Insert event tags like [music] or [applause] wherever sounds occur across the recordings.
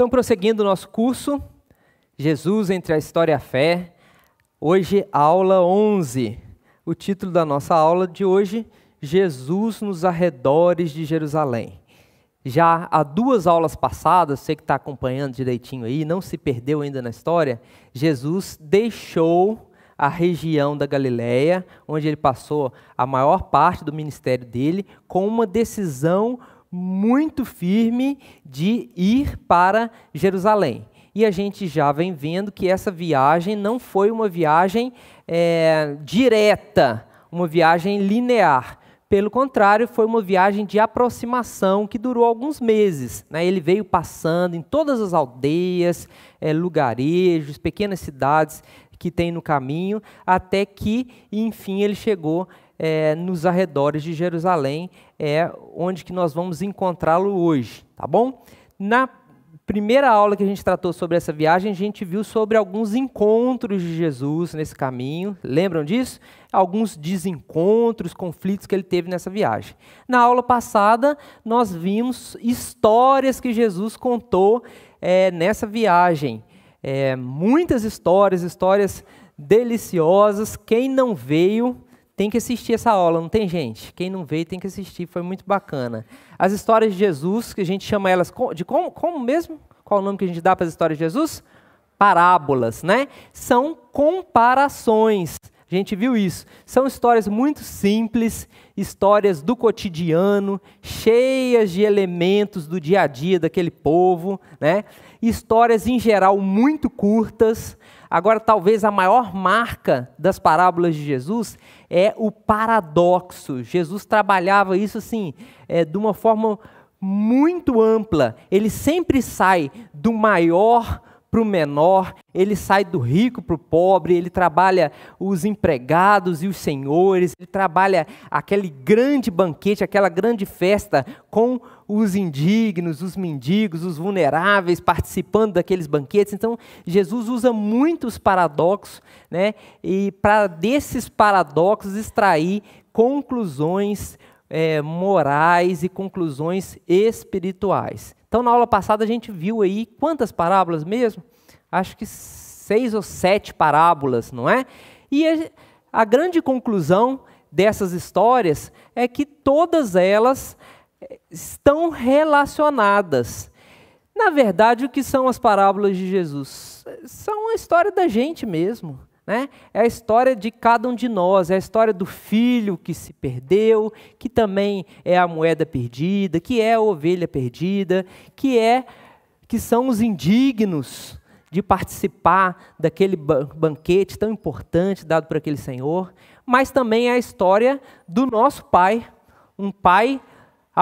Então, prosseguindo o nosso curso, Jesus entre a história e a fé, hoje aula 11. O título da nossa aula de hoje, Jesus nos arredores de Jerusalém. Já há duas aulas passadas, você que está acompanhando direitinho aí, não se perdeu ainda na história, Jesus deixou a região da Galileia, onde ele passou a maior parte do ministério dele, com uma decisão muito firme de ir para Jerusalém. E a gente já vem vendo que essa viagem não foi uma viagem é, direta, uma viagem linear. Pelo contrário, foi uma viagem de aproximação que durou alguns meses. Né? Ele veio passando em todas as aldeias, é, lugarejos, pequenas cidades que tem no caminho, até que, enfim, ele chegou é, nos arredores de Jerusalém, é onde que nós vamos encontrá-lo hoje, tá bom? Na primeira aula que a gente tratou sobre essa viagem, a gente viu sobre alguns encontros de Jesus nesse caminho. Lembram disso? Alguns desencontros, conflitos que ele teve nessa viagem. Na aula passada, nós vimos histórias que Jesus contou é, nessa viagem. É, muitas histórias, histórias deliciosas. Quem não veio tem que assistir essa aula, não tem gente? Quem não veio tem que assistir, foi muito bacana. As histórias de Jesus, que a gente chama elas de como, como mesmo? Qual o nome que a gente dá para as histórias de Jesus? Parábolas, né? São comparações. A gente viu isso. São histórias muito simples, histórias do cotidiano, cheias de elementos do dia a dia daquele povo, né? Histórias em geral muito curtas, Agora, talvez a maior marca das parábolas de Jesus é o paradoxo. Jesus trabalhava isso assim, é, de uma forma muito ampla. Ele sempre sai do maior para o menor, ele sai do rico para o pobre, ele trabalha os empregados e os senhores, ele trabalha aquele grande banquete, aquela grande festa com os indignos, os mendigos, os vulneráveis participando daqueles banquetes. Então, Jesus usa muitos paradoxos, né? E para desses paradoxos extrair conclusões é, morais e conclusões espirituais. Então, na aula passada a gente viu aí quantas parábolas mesmo? Acho que seis ou sete parábolas, não é? E a grande conclusão dessas histórias é que todas elas estão relacionadas. Na verdade, o que são as parábolas de Jesus? São a história da gente mesmo. Né? É a história de cada um de nós, é a história do filho que se perdeu, que também é a moeda perdida, que é a ovelha perdida, que é que são os indignos de participar daquele banquete tão importante dado por aquele Senhor, mas também é a história do nosso Pai, um Pai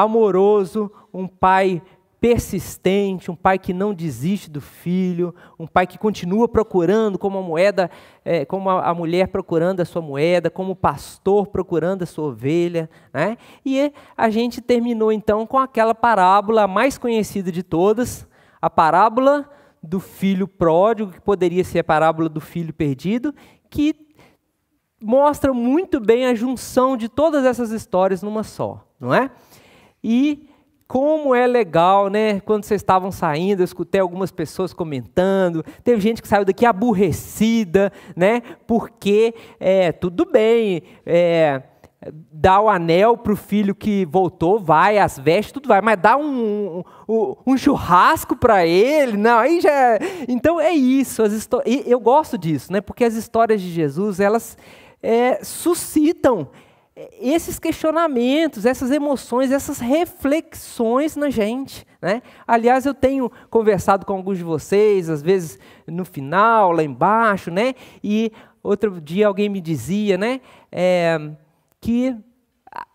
amoroso, um pai persistente, um pai que não desiste do filho, um pai que continua procurando como a moeda, é, como a, mulher procurando a sua moeda, como o pastor procurando a sua ovelha, né? E a gente terminou então com aquela parábola mais conhecida de todas, a parábola do filho pródigo, que poderia ser a parábola do filho perdido, que mostra muito bem a junção de todas essas histórias numa só, não é? E como é legal, né? Quando vocês estavam saindo, eu escutei algumas pessoas comentando. Teve gente que saiu daqui aborrecida, né? Porque é, tudo bem, é, dá o anel para o filho que voltou, vai, as vestes, tudo vai, mas dá um, um, um churrasco para ele, não? Aí já. É, então é isso. As eu gosto disso, né? Porque as histórias de Jesus elas é, suscitam é, esses questionamentos, essas emoções, essas reflexões na gente. Né? Aliás, eu tenho conversado com alguns de vocês, às vezes no final, lá embaixo, né? e outro dia alguém me dizia né? É, que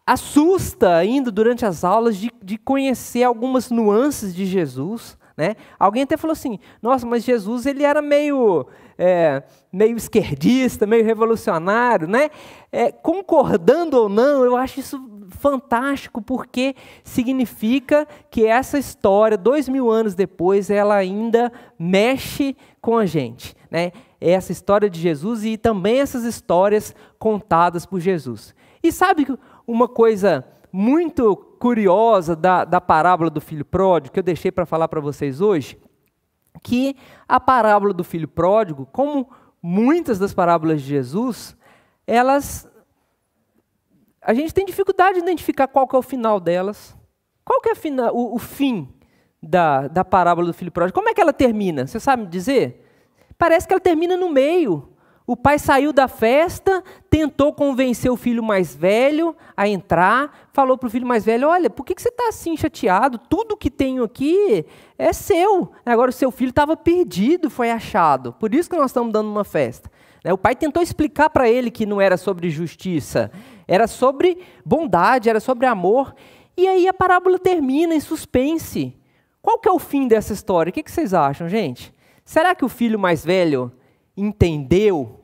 assusta ainda durante as aulas de, de conhecer algumas nuances de Jesus, né? Alguém até falou assim: nossa, mas Jesus ele era meio, é, meio esquerdista, meio revolucionário. Né? É, concordando ou não, eu acho isso fantástico porque significa que essa história, dois mil anos depois, ela ainda mexe com a gente. Né? Essa história de Jesus e também essas histórias contadas por Jesus. E sabe uma coisa muito curiosa da, da parábola do filho pródigo, que eu deixei para falar para vocês hoje, que a parábola do filho pródigo, como muitas das parábolas de Jesus, elas a gente tem dificuldade de identificar qual que é o final delas. Qual que é final, o, o, fim da, da parábola do filho pródigo? Como é que ela termina? Você sabe me dizer? Parece que ela termina no meio. O pai saiu da festa, tentou convencer o filho mais velho a entrar, falou para o filho mais velho: Olha, por que, você está assim chateado? Tudo que tenho aqui é seu. Agora, o seu filho estava perdido, foi achado. Por isso que nós estamos dando uma festa. Né? O pai tentou explicar para ele que não era sobre justiça, era sobre bondade, era sobre amor. E aí a parábola termina em suspense. Qual que é o fim dessa história? O que vocês acham, gente? Será que o filho mais velho entendeu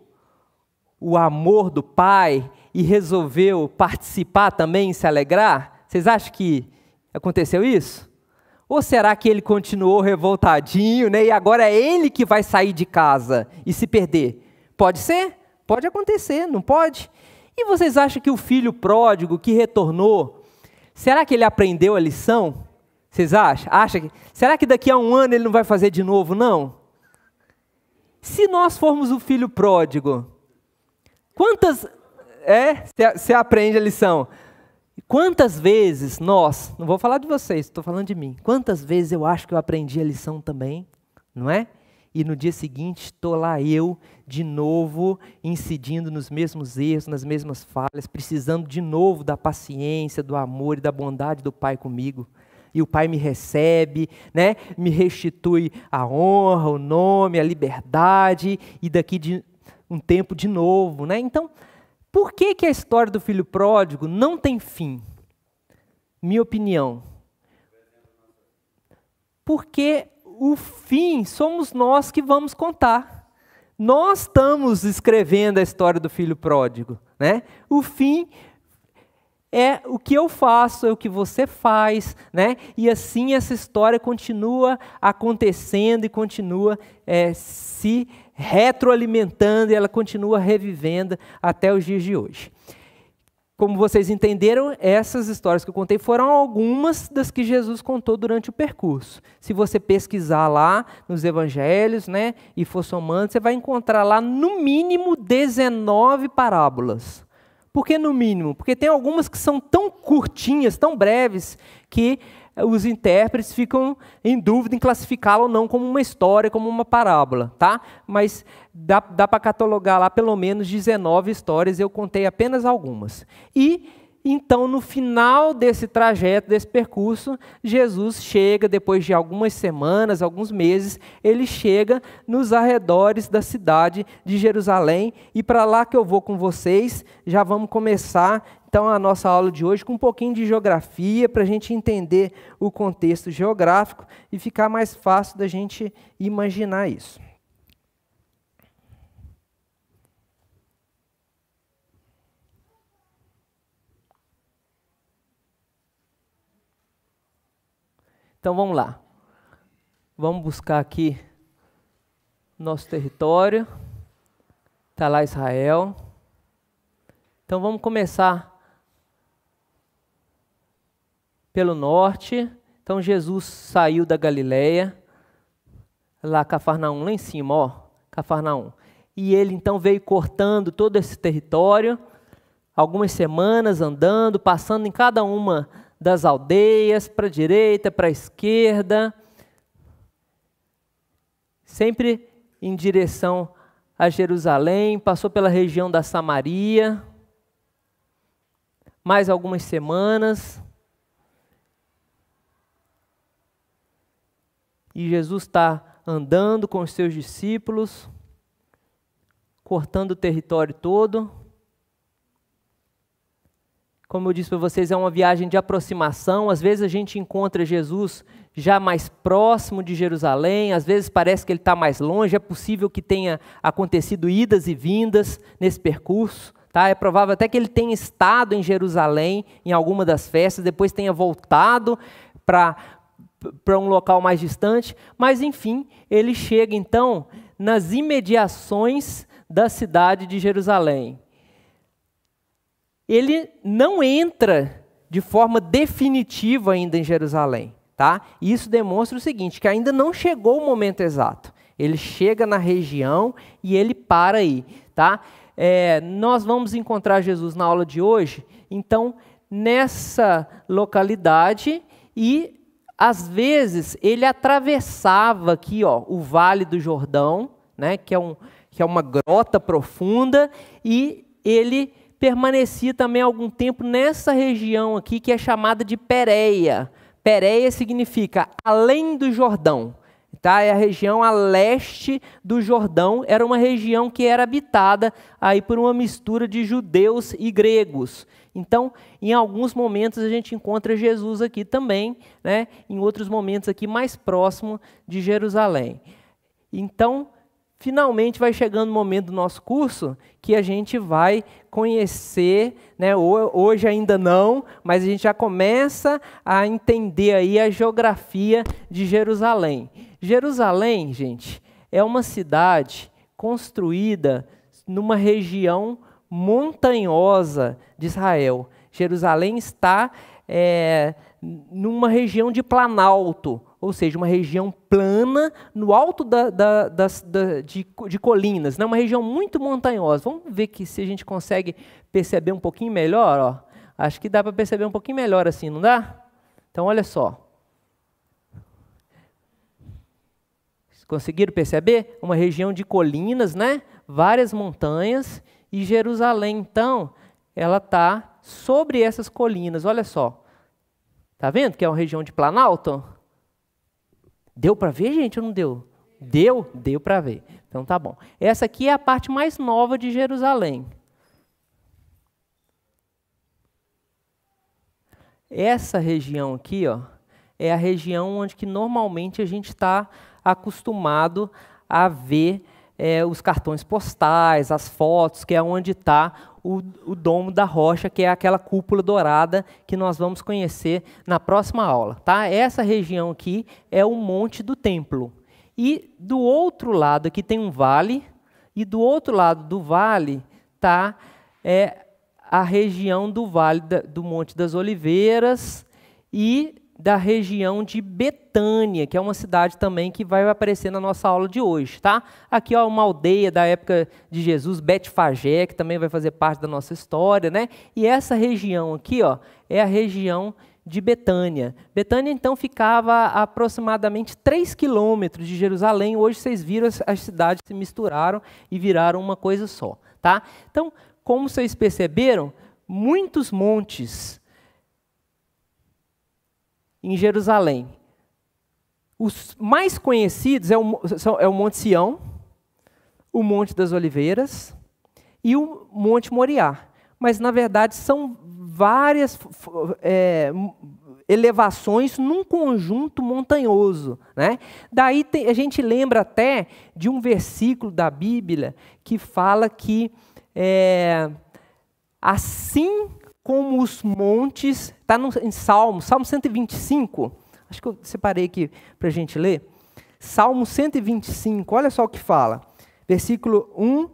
o amor do Pai e resolveu participar também, se alegrar? Vocês acham que aconteceu isso? Ou será que ele continuou revoltadinho, né? E agora é ele que vai sair de casa e se perder? Pode ser? Pode acontecer, não pode? E vocês acham que o filho pródigo que retornou, será que ele aprendeu a lição? Vocês acham? Acha que, será que daqui a um ano ele não vai fazer de novo, não? Se nós formos o filho pródigo, quantas. É, você aprende a lição. Quantas vezes nós, não vou falar de vocês, estou falando de mim, quantas vezes eu acho que eu aprendi a lição também, não é? E no dia seguinte estou lá eu, de novo, incidindo nos mesmos erros, nas mesmas falhas, precisando de novo da paciência, do amor e da bondade do Pai comigo e o Pai me recebe, né? Me restitui a honra, o nome, a liberdade e daqui de um tempo de novo, né? Então, por que que a história do filho pródigo não tem fim? Minha opinião. Porque o fim somos nós que vamos contar. Nós estamos escrevendo a história do filho pródigo, né? O fim é o que eu faço, é o que você faz, né? E assim essa história continua acontecendo e continua é, se retroalimentando e ela continua revivendo até os dias de hoje. Como vocês entenderam, essas histórias que eu contei foram algumas das que Jesus contou durante o percurso. Se você pesquisar lá nos evangelhos né, e for somando, você vai encontrar lá no mínimo 19 parábolas. Por que no mínimo? Porque tem algumas que são tão curtinhas, tão breves, que eh, os intérpretes ficam em dúvida em classificá-la ou não como uma história, como uma parábola, tá? Mas dá, dá para catalogar lá pelo menos 19 histórias, eu contei apenas algumas. E então, no final desse trajeto, desse percurso, Jesus chega, depois de algumas semanas, alguns meses, ele chega nos arredores da cidade de Jerusalém, e para lá que eu vou com vocês, já vamos começar então a nossa aula de hoje com um pouquinho de geografia, para a gente entender o contexto geográfico e ficar mais fácil da gente imaginar isso. Então vamos lá. Vamos buscar aqui nosso território. Está lá Israel. Então vamos começar pelo norte. Então Jesus saiu da Galileia, lá Cafarnaum, lá em cima, ó, Cafarnaum. E ele então veio cortando todo esse território, algumas semanas andando, passando em cada uma das aldeias, para a direita, para a esquerda, sempre em direção a Jerusalém, passou pela região da Samaria, mais algumas semanas. E Jesus está andando com os seus discípulos, cortando o território todo. Como eu disse para vocês, é uma viagem de aproximação. Às vezes a gente encontra Jesus já mais próximo de Jerusalém, às vezes parece que ele está mais longe. É possível que tenha acontecido idas e vindas nesse percurso. Tá? É provável até que ele tenha estado em Jerusalém em alguma das festas, depois tenha voltado para para um local mais distante, mas enfim, ele chega então nas imediações da cidade de Jerusalém ele não entra de forma definitiva ainda em Jerusalém. Tá? E isso demonstra o seguinte, que ainda não chegou o momento exato. Ele chega na região e ele para aí. Tá? É, nós vamos encontrar Jesus na aula de hoje, então, nessa localidade e às vezes ele atravessava aqui ó, o Vale do Jordão, né, que, é um, que é uma grota profunda, e ele permaneci também algum tempo nessa região aqui que é chamada de Pérea. Pérea significa além do Jordão. Tá? É a região a leste do Jordão, era uma região que era habitada aí por uma mistura de judeus e gregos. Então, em alguns momentos a gente encontra Jesus aqui também, né? em outros momentos aqui mais próximo de Jerusalém. Então, finalmente vai chegando o momento do nosso curso que a gente vai conhecer, né? hoje ainda não, mas a gente já começa a entender aí a geografia de Jerusalém. Jerusalém, gente, é uma cidade construída numa região montanhosa de Israel. Jerusalém está é, numa região de planalto, ou seja, uma região plana no alto da, da, das, da, de, de, colinas, né? uma região muito montanhosa. Vamos ver que se a gente consegue perceber um pouquinho melhor. Ó. Acho que dá para perceber um pouquinho melhor assim, não dá? Então, olha só. Conseguiram perceber? Uma região de colinas, né? várias montanhas, e Jerusalém, então, ela está sobre essas colinas. Olha só. Tá vendo que é uma região de planalto? Deu para ver, gente, ou não deu? Deu? Deu para ver. Então tá bom. Essa aqui é a parte mais nova de Jerusalém. Essa região aqui, ó, é a região onde que normalmente a gente está acostumado a ver é, os cartões postais, as fotos, que é onde está o, o domo da rocha, que é aquela cúpula dourada que nós vamos conhecer na próxima aula. Tá? Essa região aqui é o Monte do Templo. E do outro lado aqui tem um vale, e do outro lado do vale está é, a região do Vale da, do Monte das Oliveiras e da região de Betânia, que é uma cidade também que vai aparecer na nossa aula de hoje, tá? Aqui é uma aldeia da época de Jesus, Betfagé, que também vai fazer parte da nossa história, né? E essa região aqui, ó, é a região de Betânia. Betânia então ficava a aproximadamente 3 quilômetros de Jerusalém. Hoje vocês viram as cidades se misturaram e viraram uma coisa só, tá? Então, como vocês perceberam, muitos montes em Jerusalém. Os mais conhecidos é o, é o Monte Sião, o Monte das Oliveiras e o Monte Moriá. Mas, na verdade, são várias é, elevações num conjunto montanhoso. Né? Daí tem, a gente lembra até de um versículo da Bíblia que fala que é, assim como os montes, está em Salmo, Salmo 125, acho que eu separei aqui para a gente ler. Salmo 125, olha só o que fala, versículo 1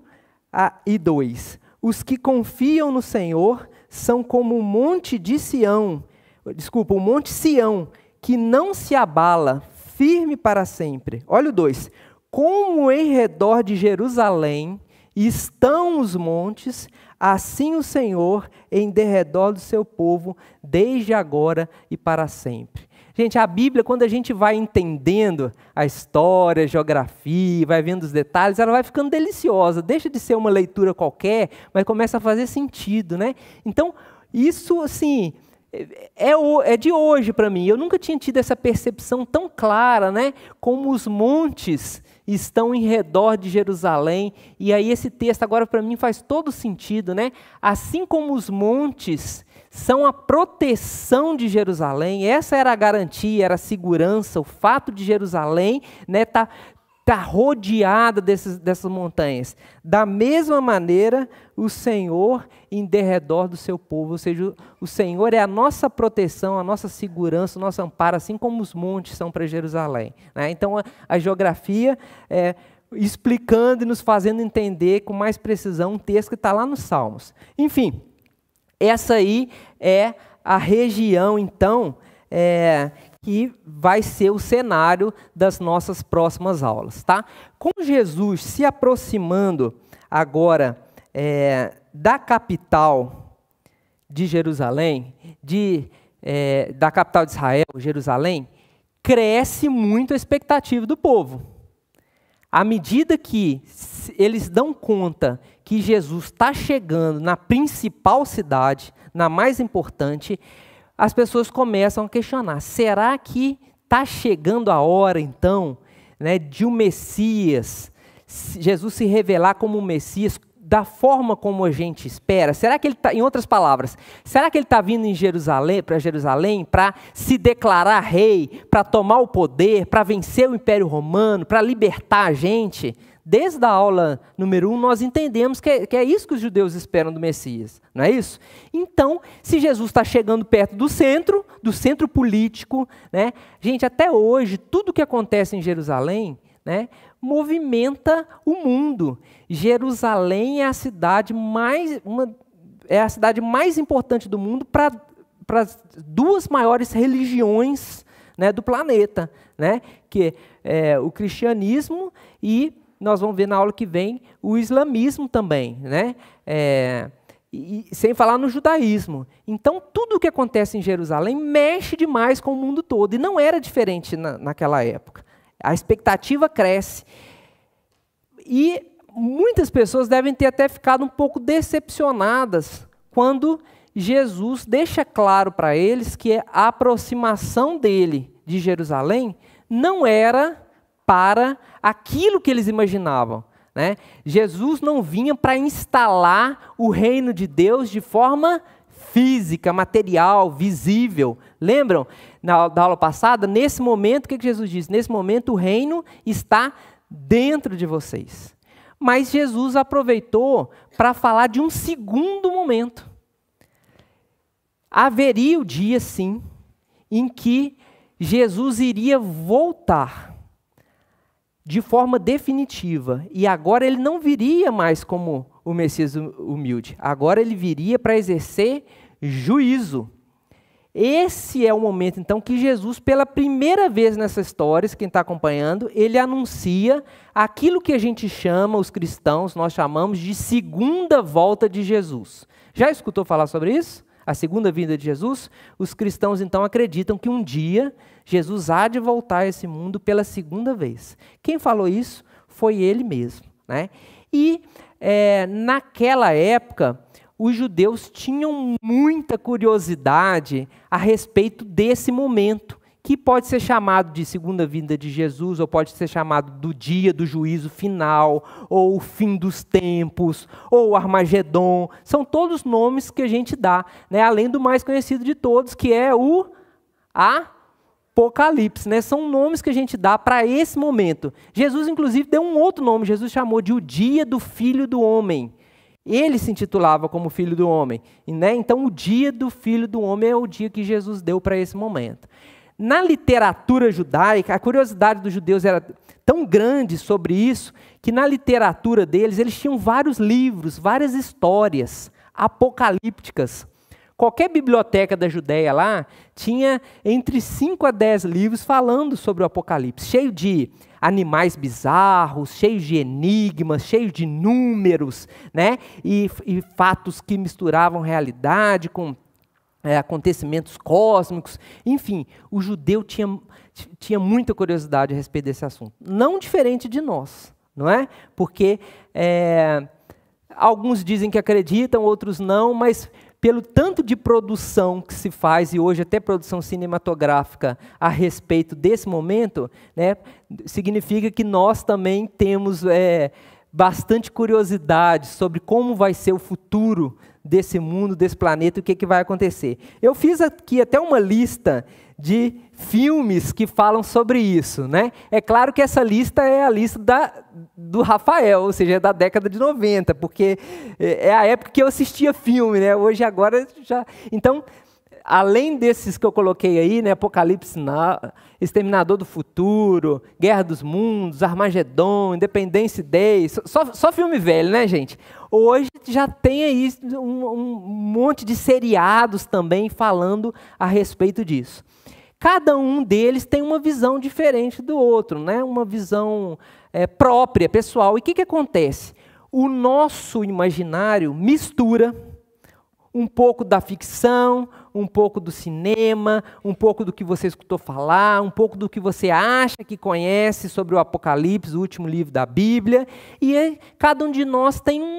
a, e 2. Os que confiam no Senhor são como o monte de Sião, desculpa, o monte Sião, que não se abala, firme para sempre. Olha o 2. Como em redor de Jerusalém estão os montes, Assim o Senhor em derredor do seu povo, desde agora e para sempre. Gente, a Bíblia, quando a gente vai entendendo a história, a geografia, vai vendo os detalhes, ela vai ficando deliciosa. Deixa de ser uma leitura qualquer, mas começa a fazer sentido, né? Então, isso, assim, é, é, é de hoje para mim. Eu nunca tinha tido essa percepção tão clara, né? Como os montes estão em redor de Jerusalém. E aí esse texto agora para mim faz todo sentido, né? Assim como os montes são a proteção de Jerusalém, essa era a garantia, era a segurança, o fato de Jerusalém né, tá está rodeada dessas montanhas. Da mesma maneira, o Senhor em derredor do seu povo, ou seja, o Senhor é a nossa proteção, a nossa segurança, o nosso amparo, assim como os montes são para Jerusalém. Né? Então, a, a geografia é, explicando e nos fazendo entender com mais precisão um texto que está lá nos Salmos. Enfim, essa aí é a região, então, é, que vai ser o cenário das nossas próximas aulas, tá? Com Jesus se aproximando agora é, da capital de Jerusalém, de, é, da capital de Israel, Jerusalém, cresce muito a expectativa do povo. À medida que eles dão conta que Jesus está chegando na principal cidade, na mais importante, as pessoas começam a questionar: será que está chegando a hora, então, né, de o um Messias, Jesus se revelar como o um Messias da forma como a gente espera? Será que ele está, em outras palavras, será que ele está vindo em Jerusalém, para Jerusalém, para se declarar rei, para tomar o poder, para vencer o Império Romano, para libertar a gente? Desde a aula número um, nós entendemos que é, que é isso que os judeus esperam do Messias, não é isso? Então, se Jesus está chegando perto do centro, do centro político, né? gente, até hoje, tudo que acontece em Jerusalém né, movimenta o mundo. Jerusalém é a cidade mais, uma, é a cidade mais importante do mundo para as duas maiores religiões né, do planeta, né, que é, é o cristianismo e nós vamos ver na aula que vem o islamismo também, né? É, e, sem falar no judaísmo. Então, tudo o que acontece em Jerusalém mexe demais com o mundo todo, e não era diferente na, naquela época. A expectativa cresce. E muitas pessoas devem ter até ficado um pouco decepcionadas quando Jesus deixa claro para eles que a aproximação dele de Jerusalém não era para aquilo que eles imaginavam. Né? Jesus não vinha para instalar o reino de Deus de forma física, material, visível. Lembram na, da aula passada? Nesse momento, o que, que Jesus disse? Nesse momento, o reino está dentro de vocês. Mas Jesus aproveitou para falar de um segundo momento. Haveria o dia, sim, em que Jesus iria voltar de forma definitiva. E agora ele não viria mais como o Messias hum, humilde. Agora ele viria para exercer juízo. Esse é o momento, então, que Jesus, pela primeira vez nessa história, quem está acompanhando, ele anuncia aquilo que a gente chama, os cristãos, nós chamamos de segunda volta de Jesus. Já escutou falar sobre isso? A segunda vinda de Jesus? Os cristãos, então, acreditam que um dia Jesus há de voltar a esse mundo pela segunda vez. Quem falou isso foi ele mesmo. Né? E é, naquela época, os judeus tinham muita curiosidade a respeito desse momento, que pode ser chamado de segunda vinda de Jesus, ou pode ser chamado do dia do juízo final, ou o fim dos tempos, ou Armagedon. São todos nomes que a gente dá, né? além do mais conhecido de todos, que é o a Apocalipse, né? São nomes que a gente dá para esse momento. Jesus, inclusive, deu um outro nome. Jesus chamou de o dia do Filho do Homem. Ele se intitulava como Filho do Homem, né? Então, o dia do Filho do Homem é o dia que Jesus deu para esse momento. Na literatura judaica, a curiosidade dos judeus era tão grande sobre isso que na literatura deles eles tinham vários livros, várias histórias apocalípticas Qualquer biblioteca da Judéia lá tinha entre 5 a 10 livros falando sobre o Apocalipse, cheio de animais bizarros, cheio de enigmas, cheio de números, né? E, e fatos que misturavam realidade com é, acontecimentos cósmicos. Enfim, o judeu tinha, tinha muita curiosidade a respeito desse assunto. Não diferente de nós, não é? Porque é, alguns dizem que acreditam, outros não, mas pelo tanto de produção que se faz, e hoje até produção cinematográfica, a respeito desse momento, né, significa que nós também temos é, bastante curiosidade sobre como vai ser o futuro desse mundo, desse planeta, o que, é que vai acontecer. Eu fiz aqui até uma lista de filmes que falam sobre isso, né? É claro que essa lista é a lista da, do Rafael, ou seja, é da década de 90, porque é, é a época que eu assistia filme, né? Hoje agora já, então, além desses que eu coloquei aí, né, Apocalipse na Exterminador do Futuro, Guerra dos Mundos, Armagedon, Independência Day, só, só filme velho, né, gente? Hoje já tem aí um, um monte de seriados também falando a respeito disso cada um deles tem uma visão diferente do outro, né? uma visão é, própria, pessoal. E o que, que acontece? O nosso imaginário mistura um pouco da ficção, um pouco do cinema, um pouco do que você escutou falar, um pouco do que você acha que conhece sobre o Apocalipse, o último livro da Bíblia, e cada um de nós tem um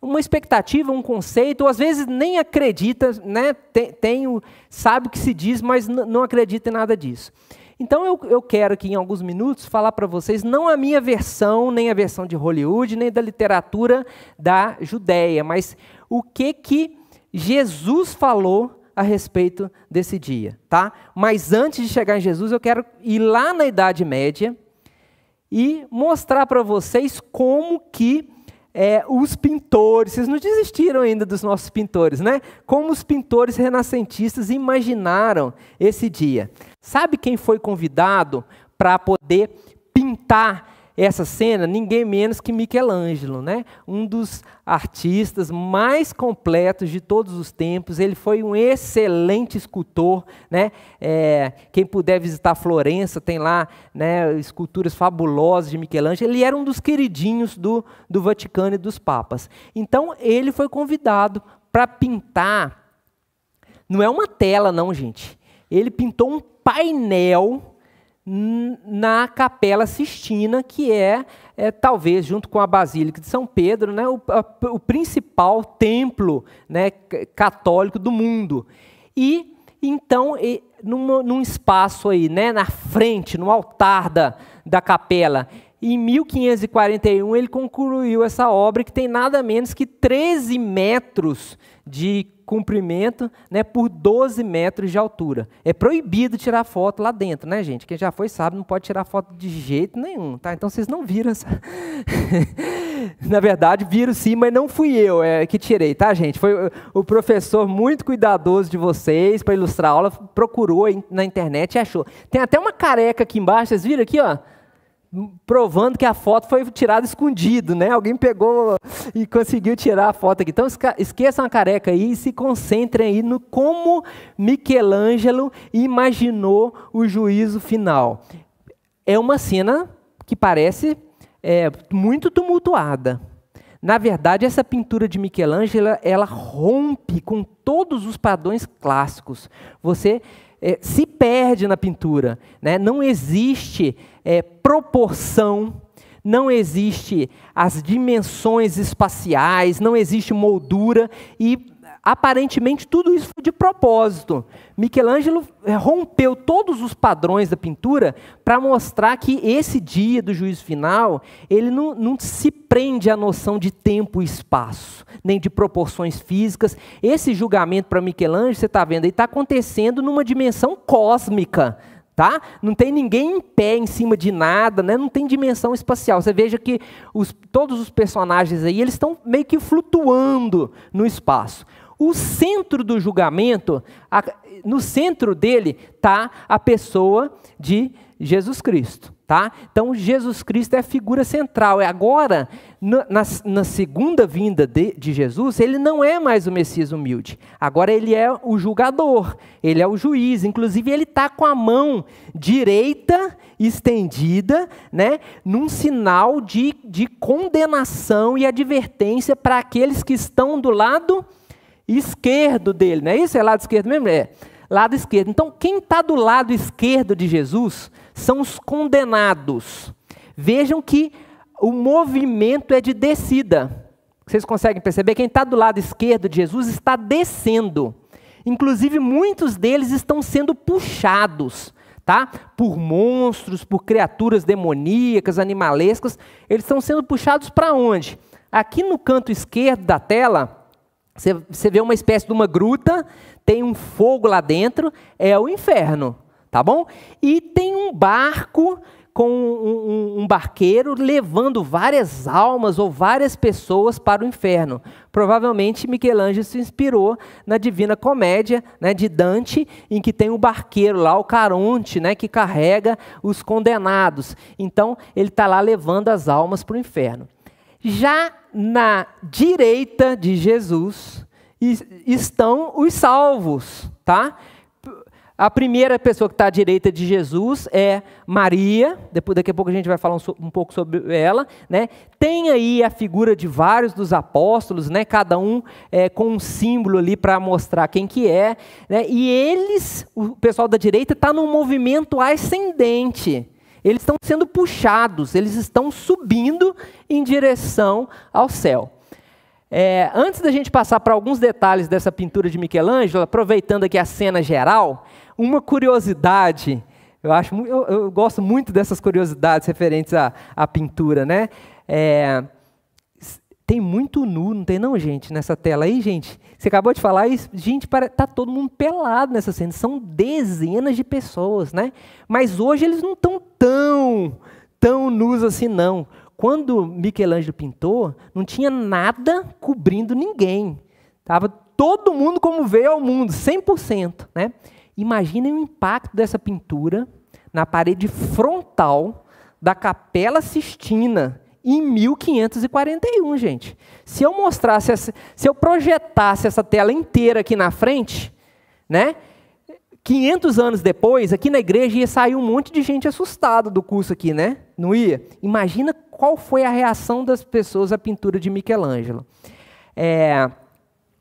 uma expectativa, um conceito, ou às vezes nem acredita, né? Tem, tem o, sabe o que se diz, mas não acredita em nada disso. Então eu, eu quero aqui em alguns minutos falar para vocês não a minha versão, nem a versão de Hollywood, nem da literatura da Judéia, mas o que que Jesus falou a respeito desse dia, tá? Mas antes de chegar em Jesus, eu quero ir lá na Idade Média e mostrar para vocês como que é, os pintores, vocês não desistiram ainda dos nossos pintores, né? Como os pintores renascentistas imaginaram esse dia. Sabe quem foi convidado para poder pintar essa cena ninguém menos que Michelangelo, né? um dos artistas mais completos de todos os tempos. Ele foi um excelente escultor. Né? É, quem puder visitar Florença, tem lá né, esculturas fabulosas de Michelangelo. Ele era um dos queridinhos do, do Vaticano e dos papas. Então, ele foi convidado para pintar. Não é uma tela, não, gente. Ele pintou um painel na Capela Sistina, que é, é, talvez, junto com a Basílica de São Pedro, né, o, a, o principal templo né, católico do mundo. E então, e, num, num espaço aí, né, na frente, no altar da, da capela, em 1541 ele concluiu essa obra que tem nada menos que 13 metros de comprimento né, por 12 metros de altura. É proibido tirar foto lá dentro, né, gente? Quem já foi sabe, não pode tirar foto de jeito nenhum, tá? Então vocês não viram essa... [laughs] Na verdade, viram sim, mas não fui eu é, que tirei, tá, gente? Foi o professor muito cuidadoso de vocês para ilustrar a aula, procurou na internet e achou. Tem até uma careca aqui embaixo, vocês viram aqui, ó? provando que a foto foi tirada escondido, né? Alguém pegou e conseguiu tirar a foto aqui. Então esqueçam a careca aí e se concentrem aí no como Michelangelo imaginou o juízo final. É uma cena que parece é, muito tumultuada. Na verdade, essa pintura de Michelangelo ela rompe com todos os padrões clássicos. Você é, se perde na pintura. Né? Não existe é, proporção, não existe as dimensões espaciais, não existe moldura e Aparentemente, tudo isso foi de propósito. Michelangelo eh, rompeu todos os padrões da pintura para mostrar que esse dia do juízo final, ele não, não se prende à noção de tempo e espaço, nem de proporções físicas. Esse julgamento para Michelangelo, você está vendo, está acontecendo numa dimensão cósmica, tá? Não tem ninguém em pé em cima de nada, né? Não tem dimensão espacial. Você veja que os, todos os personagens aí, eles estão meio que flutuando no espaço. O centro do julgamento, a, no centro dele está a pessoa de Jesus Cristo. Tá? Então, Jesus Cristo é a figura central. É agora, na, na, na, segunda vinda de, de Jesus, ele não é mais o Messias humilde. Agora, ele é o julgador, ele é o juiz. Inclusive, ele está com a mão direita estendida, né, num sinal de, de condenação e advertência para aqueles que estão do lado esquerdo dele, não é isso? É lado esquerdo mesmo? É. Lado esquerdo. Então, quem está do lado esquerdo de Jesus são os condenados. Vejam que o movimento é de descida. Vocês conseguem perceber? Quem está do lado esquerdo de Jesus está descendo. Inclusive, muitos deles estão sendo puxados. Tá? Por monstros, por criaturas demoníacas, animalescas, eles estão sendo puxados para onde? Aqui no canto esquerdo da tela, você, você vê uma espécie de uma gruta, tem um fogo lá dentro, é o inferno, tá bom? E tem um barco com um, um, um, barqueiro levando várias almas ou várias pessoas para o inferno. Provavelmente Michelangelo se inspirou na Divina Comédia né, de Dante, em que tem o um barqueiro lá, o Caronte, né, que carrega os condenados. Então ele está lá levando as almas para o inferno. Já na direita de Jesus estão os salvos, tá? A primeira pessoa que está à direita de Jesus é Maria. Depois, daqui a pouco a gente vai falar um, um, pouco sobre ela, né? Tem aí a figura de vários dos apóstolos, né? Cada um é, com um símbolo ali para mostrar quem que é, né? E eles, o pessoal da direita, está num movimento ascendente. Eles estão sendo puxados, eles estão subindo em direção ao céu. É, antes da gente passar para alguns detalhes dessa pintura de Michelangelo, aproveitando aqui a cena geral, uma curiosidade, eu, acho, eu, eu gosto muito dessas curiosidades referentes à, à pintura, né? É, tem muito nu, não tem não, gente, nessa tela aí, gente? Você acabou de falar isso, gente, está todo mundo pelado nessa cena. São dezenas de pessoas, né? Mas hoje eles não estão tão, tão nus assim, não. Quando Michelangelo pintou, não tinha nada cobrindo ninguém. Tava todo mundo como veio ao mundo, 100%, né? Imaginem o impacto dessa pintura na parede frontal da Capela Sistina, em 1541, gente. Se eu mostrasse, essa, se eu projetasse essa tela inteira aqui na frente, né? 500 anos depois, aqui na igreja ia sair um monte de gente assustada do curso aqui, né? Não ia? Imagina qual foi a reação das pessoas à pintura de Michelangelo. É,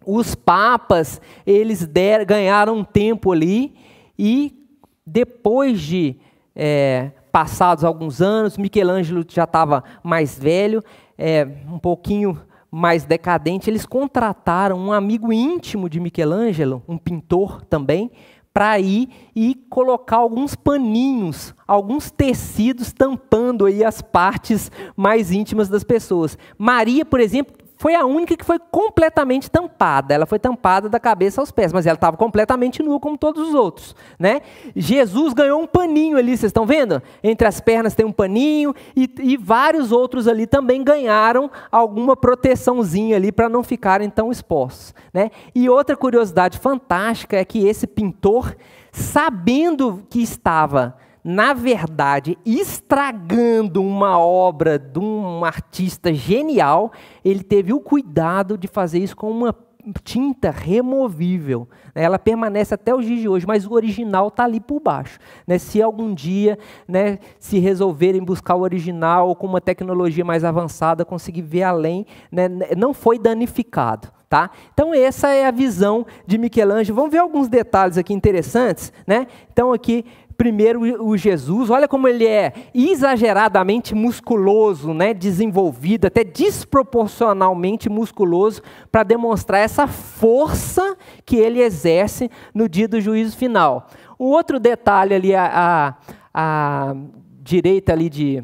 os papas, eles ganharam um tempo ali e depois de é, passados alguns anos, Michelangelo já estava mais velho, é, um pouquinho mais decadente, eles contrataram um amigo íntimo de Michelangelo, um pintor também, para ir e colocar alguns paninhos, alguns tecidos tampando aí as partes mais íntimas das pessoas. Maria, por exemplo, foi a única que foi completamente tampada. Ela foi tampada da cabeça aos pés, mas ela estava completamente nua como todos os outros, né? Jesus ganhou um paninho ali, vocês estão vendo? Entre as pernas tem um paninho e, e vários outros ali também ganharam alguma proteçãozinha ali para não ficarem tão expostos, né? E outra curiosidade fantástica é que esse pintor, sabendo que estava na verdade, estragando uma obra de um artista genial, ele teve o cuidado de fazer isso com uma tinta removível. Ela permanece até os dias de hoje, mas o original está ali por baixo. Né? Se algum dia né, se resolverem buscar o original ou com uma tecnologia mais avançada, conseguir ver além, né, não foi danificado. Tá? Então essa é a visão de Michelangelo. Vamos ver alguns detalhes aqui interessantes. Né? Então aqui Primeiro, o Jesus, olha como ele é exageradamente musculoso, né? desenvolvido, até desproporcionalmente musculoso, para demonstrar essa força que ele exerce no dia do juízo final. Um outro detalhe ali, a, a, a direita ali de.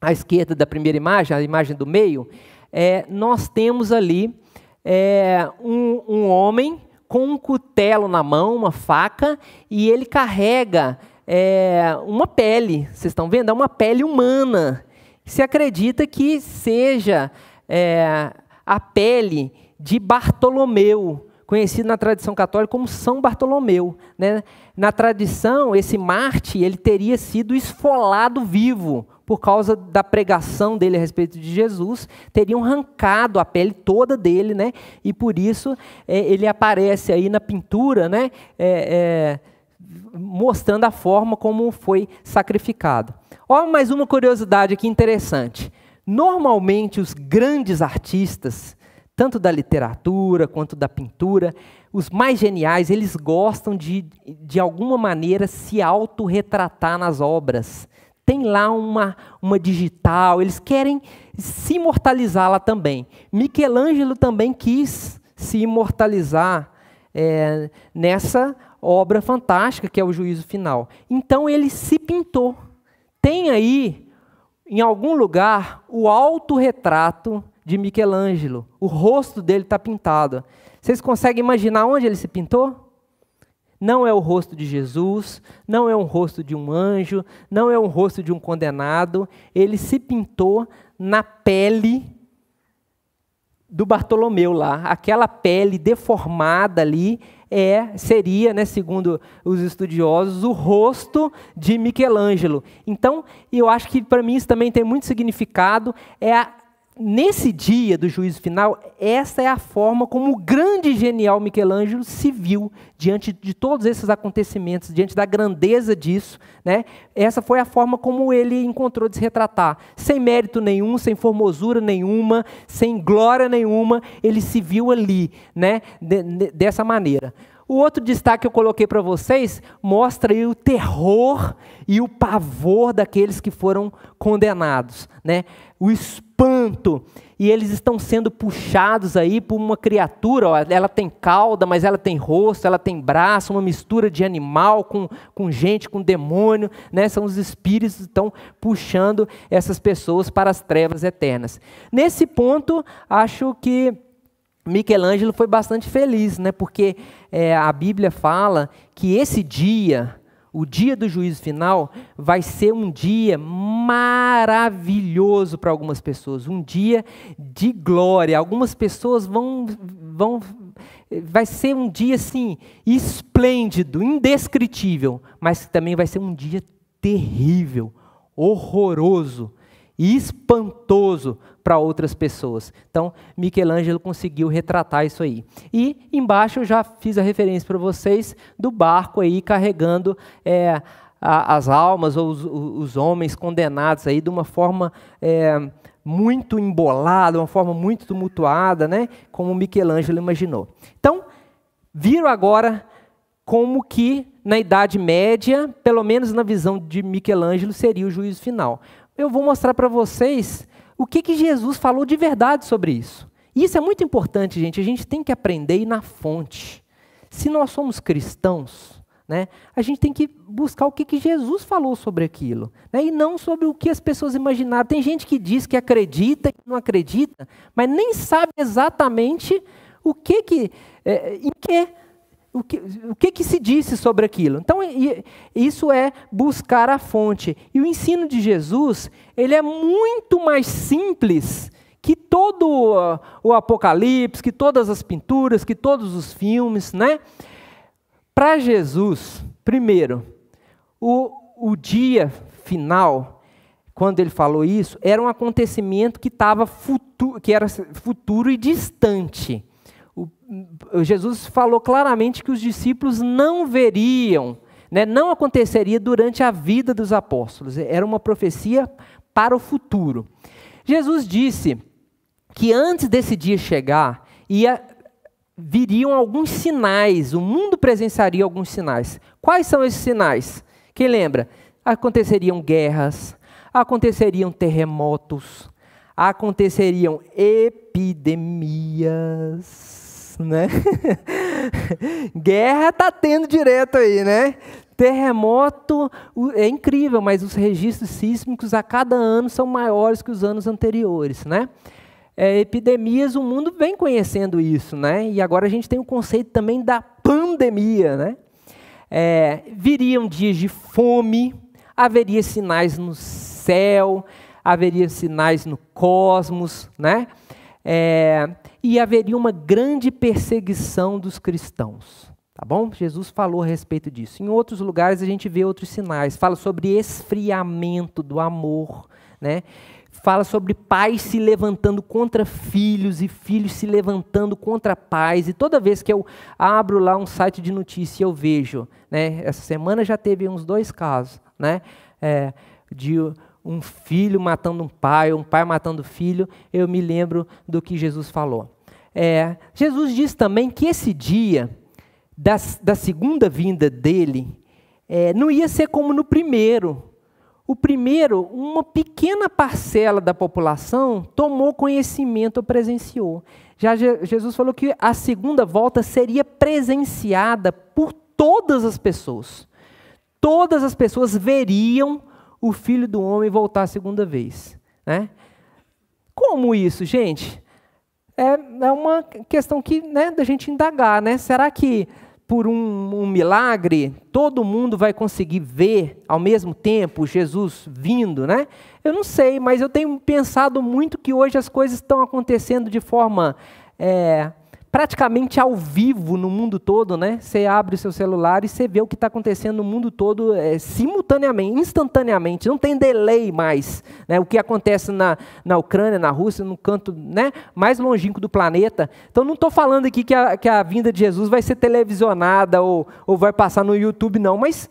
à esquerda da primeira imagem, a imagem do meio, é, nós temos ali é, um, um homem com um cutelo na mão, uma faca, e ele carrega é, uma pele, vocês estão vendo? É uma pele humana. Se acredita que seja é, a pele de Bartolomeu, conhecido na tradição católica como São Bartolomeu. Né? Na tradição, esse Marte ele teria sido esfolado vivo por causa da pregação dele a respeito de Jesus, teriam arrancado a pele toda dele, né? E por isso é, ele aparece aí na pintura, né? É, é mostrando a forma como foi sacrificado. Ó, oh, mais uma curiosidade aqui interessante. Normalmente os grandes artistas, tanto da literatura quanto da pintura, os mais geniais, eles gostam de, de alguma maneira, se autorretratar nas obras. Tem lá uma, uma digital, eles querem se imortalizá-la também. Michelangelo também quis se imortalizar é, nessa obra fantástica que é o juízo final. Então ele se pintou. Tem aí, em algum lugar, o autorretrato de Michelangelo. O rosto dele está pintado. Vocês conseguem imaginar onde ele se pintou? Não é o rosto de Jesus, não é um rosto de um anjo, não é um rosto de um condenado. Ele se pintou na pele do Bartolomeu lá. Aquela pele deformada ali é seria, né, segundo os estudiosos, o rosto de Michelangelo. Então, eu acho que para mim isso também tem muito significado, é a nesse dia do juízo final, essa é a forma como o grande genial Michelangelo se viu diante de todos esses acontecimentos, diante da grandeza disso. Né? Essa foi a forma como ele encontrou de se retratar. Sem mérito nenhum, sem formosura nenhuma, sem glória nenhuma, ele se viu ali, né? De, de, dessa maneira. O outro destaque que eu coloquei para vocês mostra o terror e o pavor daqueles que foram condenados. Né? O espírito espanto, e eles estão sendo puxados aí por uma criatura, ó, ela tem cauda, mas ela tem rosto, ela tem braço, uma mistura de animal com, com gente, com demônio, né? são os espíritos que estão puxando essas pessoas para as trevas eternas. Nesse ponto, acho que Michelangelo foi bastante feliz, né? porque é, a Bíblia fala que esse dia, o dia do juízo final vai ser um dia maravilhoso para algumas pessoas, um dia de glória. Algumas pessoas vão, vão, vai ser um dia assim esplêndido, indescritível, mas também vai ser um dia terrível, horroroso espantoso para outras pessoas. Então, Michelangelo conseguiu retratar isso aí. E embaixo eu já fiz a referência para vocês do barco aí carregando é, a, as almas ou os, os, homens condenados aí de uma forma é, muito embolada, uma forma muito tumultuada, né? Como Michelangelo imaginou. Então, viram agora como que na Idade Média, pelo menos na visão de Michelangelo, seria o juízo final. Eu vou mostrar para vocês o que, que Jesus falou de verdade sobre isso. E isso é muito importante, gente. A gente tem que aprender na fonte. Se nós somos cristãos, né, a gente tem que buscar o que, que Jesus falou sobre aquilo, né, e não sobre o que as pessoas imaginaram. Tem gente que diz que acredita, que não acredita, mas nem sabe exatamente o que que, é, em que o que, o que, que, se disse sobre aquilo? Então, isso é buscar a fonte. E o ensino de Jesus, ele é muito mais simples que todo o Apocalipse, que todas as pinturas, que todos os filmes, né? Para Jesus, primeiro, o, o dia final, quando ele falou isso, era um acontecimento que, tava futuro, que era futuro e distante. Jesus falou claramente que os discípulos não veriam, né, não aconteceria durante a vida dos apóstolos, era uma profecia para o futuro. Jesus disse que antes desse dia chegar, ia, viriam alguns sinais, o mundo presenciaria alguns sinais. Quais são esses sinais? Quem lembra? Aconteceriam guerras, aconteceriam terremotos, aconteceriam epidemias né? [laughs] Guerra tá tendo direto aí, né? Terremoto é incrível, mas os registros sísmicos a cada ano são maiores que os anos anteriores, né? É, epidemias, o mundo vem conhecendo isso, né? E agora a gente tem o conceito também da pandemia, né? É, viriam dias de fome, haveria sinais no céu, haveria sinais no cosmos, né? É, e haveria uma grande perseguição dos cristãos. Tá bom? Jesus falou a respeito disso. Em outros lugares a gente vê outros sinais. Fala sobre esfriamento do amor, né? Fala sobre pais se levantando contra filhos e filhos se levantando contra pais. E toda vez que eu abro lá um site de notícia eu vejo, né? Essa semana já teve uns dois casos, né? É, de um filho matando um pai, um pai matando filho, eu me lembro do que Jesus falou. É, Jesus diz também que esse dia da, da segunda vinda dele é, não ia ser como no primeiro. O primeiro, uma pequena parcela da população tomou conhecimento ou presenciou. Já Jesus falou que a segunda volta seria presenciada por todas as pessoas. Todas as pessoas veriam o filho do homem voltar a segunda vez. Né? Como isso, gente? É, é uma questão que né, da gente indagar, né? Será que por um, um, milagre, todo mundo vai conseguir ver ao mesmo tempo Jesus vindo, né? Eu não sei, mas eu tenho pensado muito que hoje as coisas estão acontecendo de forma é, praticamente ao vivo no mundo todo, né? Você abre o seu celular e você vê o que está acontecendo no mundo todo é, simultaneamente, instantaneamente. Não tem delay mais. Né? O que acontece na, na Ucrânia, na Rússia, no canto né? mais longínquo do planeta. Então, não estou falando aqui que a, que a vinda de Jesus vai ser televisionada ou, ou vai passar no YouTube, não. Mas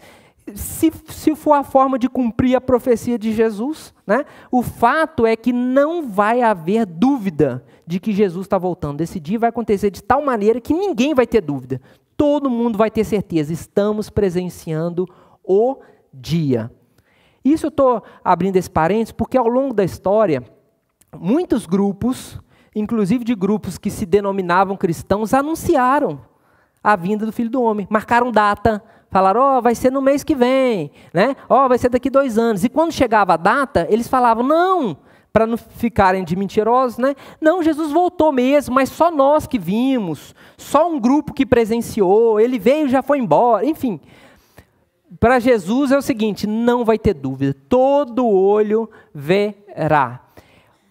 se, se for a forma de cumprir a profecia de Jesus, né, o fato é que não vai haver dúvida de que Jesus está voltando. Esse dia vai acontecer de tal maneira que ninguém vai ter dúvida. Todo mundo vai ter certeza. Estamos presenciando o dia. Isso eu estou abrindo esse parênteses porque ao longo da história, muitos grupos, inclusive de grupos que se denominavam cristãos, anunciaram a vinda do Filho do Homem, marcaram data, falaram, ó, oh, vai ser no mês que vem, né? Ó, oh, vai ser daqui dois anos. E quando chegava a data, eles falavam, não, para não ficarem de mentirosos, né? Não, Jesus voltou mesmo, mas só nós que vimos, só um grupo que presenciou, ele veio e já foi embora, enfim. Para Jesus é o seguinte, não vai ter dúvida, todo olho verá.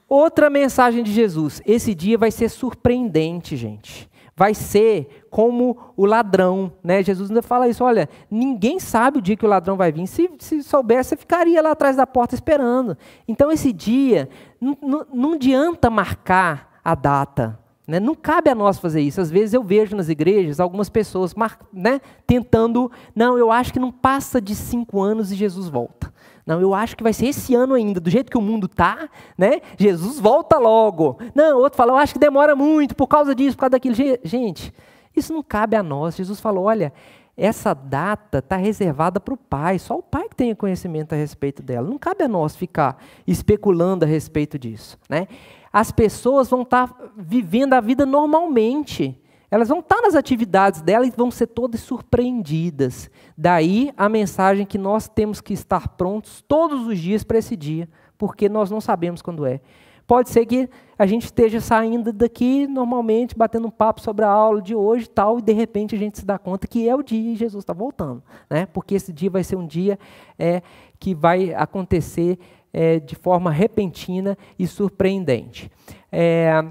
Outra mensagem de Jesus, esse dia vai ser surpreendente, gente vai ser como o ladrão. Né? Jesus ainda fala isso: olha, ninguém sabe o dia que o ladrão vai vir. Se, se soubesse, você ficaria lá atrás da porta esperando. Então, esse dia, não adianta marcar a data. Né? Não cabe a nós fazer isso. Às vezes eu vejo nas igrejas algumas pessoas né, tentando, não, eu acho que não passa de cinco anos e Jesus volta. Não, eu acho que vai ser esse ano ainda, do jeito que o mundo está, né? Jesus volta logo. Não, outro fala, eu acho que demora muito por causa disso, por causa daquilo. Gente, isso não cabe a nós. Jesus falou, olha, essa data está reservada para o pai, só o pai que tem conhecimento a respeito dela. Não cabe a nós ficar especulando a respeito disso. Né? As pessoas vão estar tá vivendo a vida normalmente. Elas vão estar nas atividades delas e vão ser todas surpreendidas. Daí a mensagem que nós temos que estar prontos todos os dias para esse dia, porque nós não sabemos quando é. Pode ser que a gente esteja saindo daqui normalmente, batendo um papo sobre a aula de hoje e tal, e de repente a gente se dá conta que é o dia e Jesus está voltando. Né? Porque esse dia vai ser um dia é, que vai acontecer é, de forma repentina e surpreendente. É,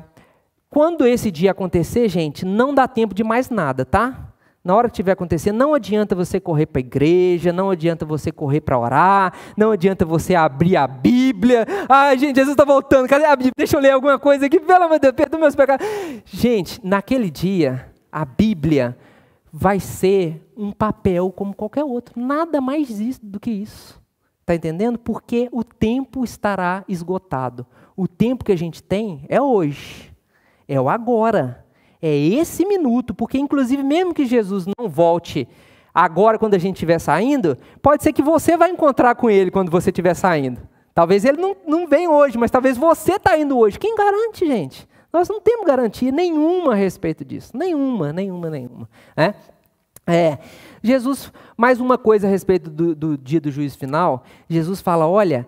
quando esse dia acontecer, gente, não dá tempo de mais nada, tá? Na hora que tiver acontecer, não adianta você correr para a igreja, não adianta você correr para orar, não adianta você abrir a Bíblia. Ai, gente, Jesus está voltando, cadê a Bíblia? Deixa eu ler alguma coisa aqui, pelo amor de Deus, perdoa meus pecados. Gente, naquele dia, a Bíblia vai ser um papel como qualquer outro, nada mais do que isso. Está entendendo? Porque o tempo estará esgotado. O tempo que a gente tem é hoje é o agora, é esse minuto, porque inclusive mesmo que Jesus não volte agora quando a gente estiver saindo, pode ser que você vá encontrar com ele quando você estiver saindo. Talvez ele não, não venha hoje, mas talvez você está indo hoje. Quem garante, gente? Nós não temos garantia nenhuma a respeito disso. Nenhuma, nenhuma, nenhuma. Né? É, Jesus, mais uma coisa a respeito do, do dia do juízo final, Jesus fala: olha,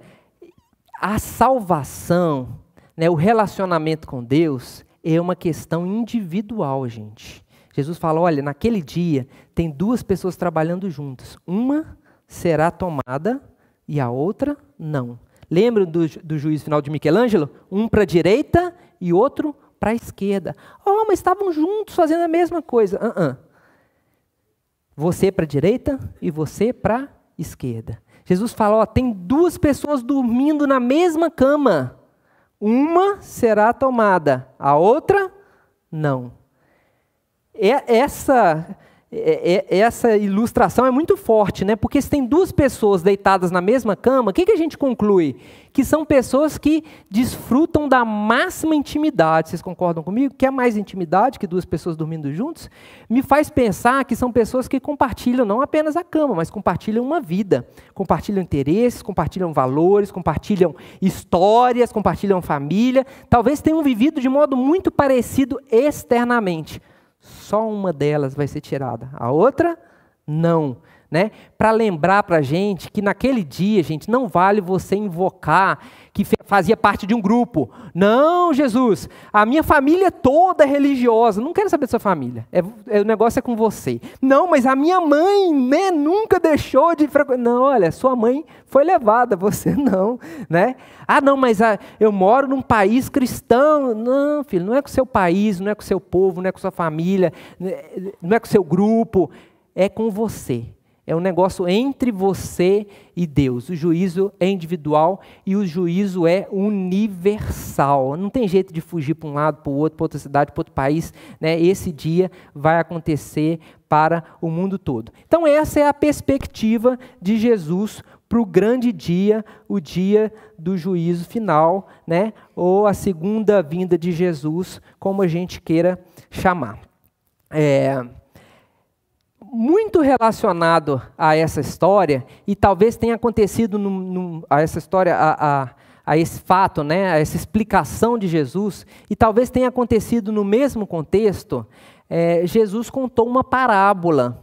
a salvação, né, o relacionamento com Deus, é uma questão individual, gente. Jesus fala: olha, naquele dia tem duas pessoas trabalhando juntas. Uma será tomada e a outra não. Lembra do, do juízo final de Michelangelo? Um para a direita e outro para a esquerda. Oh, mas estavam juntos fazendo a mesma coisa. Uh -uh. Você para a direita e você para a esquerda. Jesus fala: ó, tem duas pessoas dormindo na mesma cama. Uma será tomada, a outra não. É essa é, é, essa ilustração é muito forte, né? Porque se tem duas pessoas deitadas na mesma cama, o que, que a gente conclui? Que são pessoas que desfrutam da máxima intimidade. Vocês concordam comigo? Quer é mais intimidade que duas pessoas dormindo juntos? Me faz pensar que são pessoas que compartilham não apenas a cama, mas compartilham uma vida, compartilham interesses, compartilham valores, compartilham histórias, compartilham família. Talvez tenham vivido de modo muito parecido externamente, só uma delas vai ser tirada, a outra não. Né? Para lembrar para a gente que naquele dia, gente, não vale você invocar que fazia parte de um grupo. Não, Jesus, a minha família toda é religiosa. Não quero saber da sua família. É, é, o negócio é com você. Não, mas a minha mãe né, nunca deixou de frequentar. Não, olha, sua mãe foi levada, [laughs] você não. Né? Ah, não, mas a, eu moro num país cristão. Não, filho, não é com o seu país, não é com o seu povo, não é com sua família, né, não é com o seu grupo. É com você. É um negócio entre você e Deus. O juízo é individual e o juízo é universal. Não tem jeito de fugir para um lado, para o outro, para outra cidade, para outro país. Né? Esse dia vai acontecer para o mundo todo. Então, essa é a perspectiva de Jesus para o grande dia, o dia do juízo final, né? ou a segunda vinda de Jesus, como a gente queira chamar. É, muito relacionado a essa história, e talvez tenha acontecido no, no, a essa história, a, a, a, esse fato, né, a essa explicação de Jesus, e talvez tenha acontecido no mesmo contexto, é, Jesus contou uma parábola.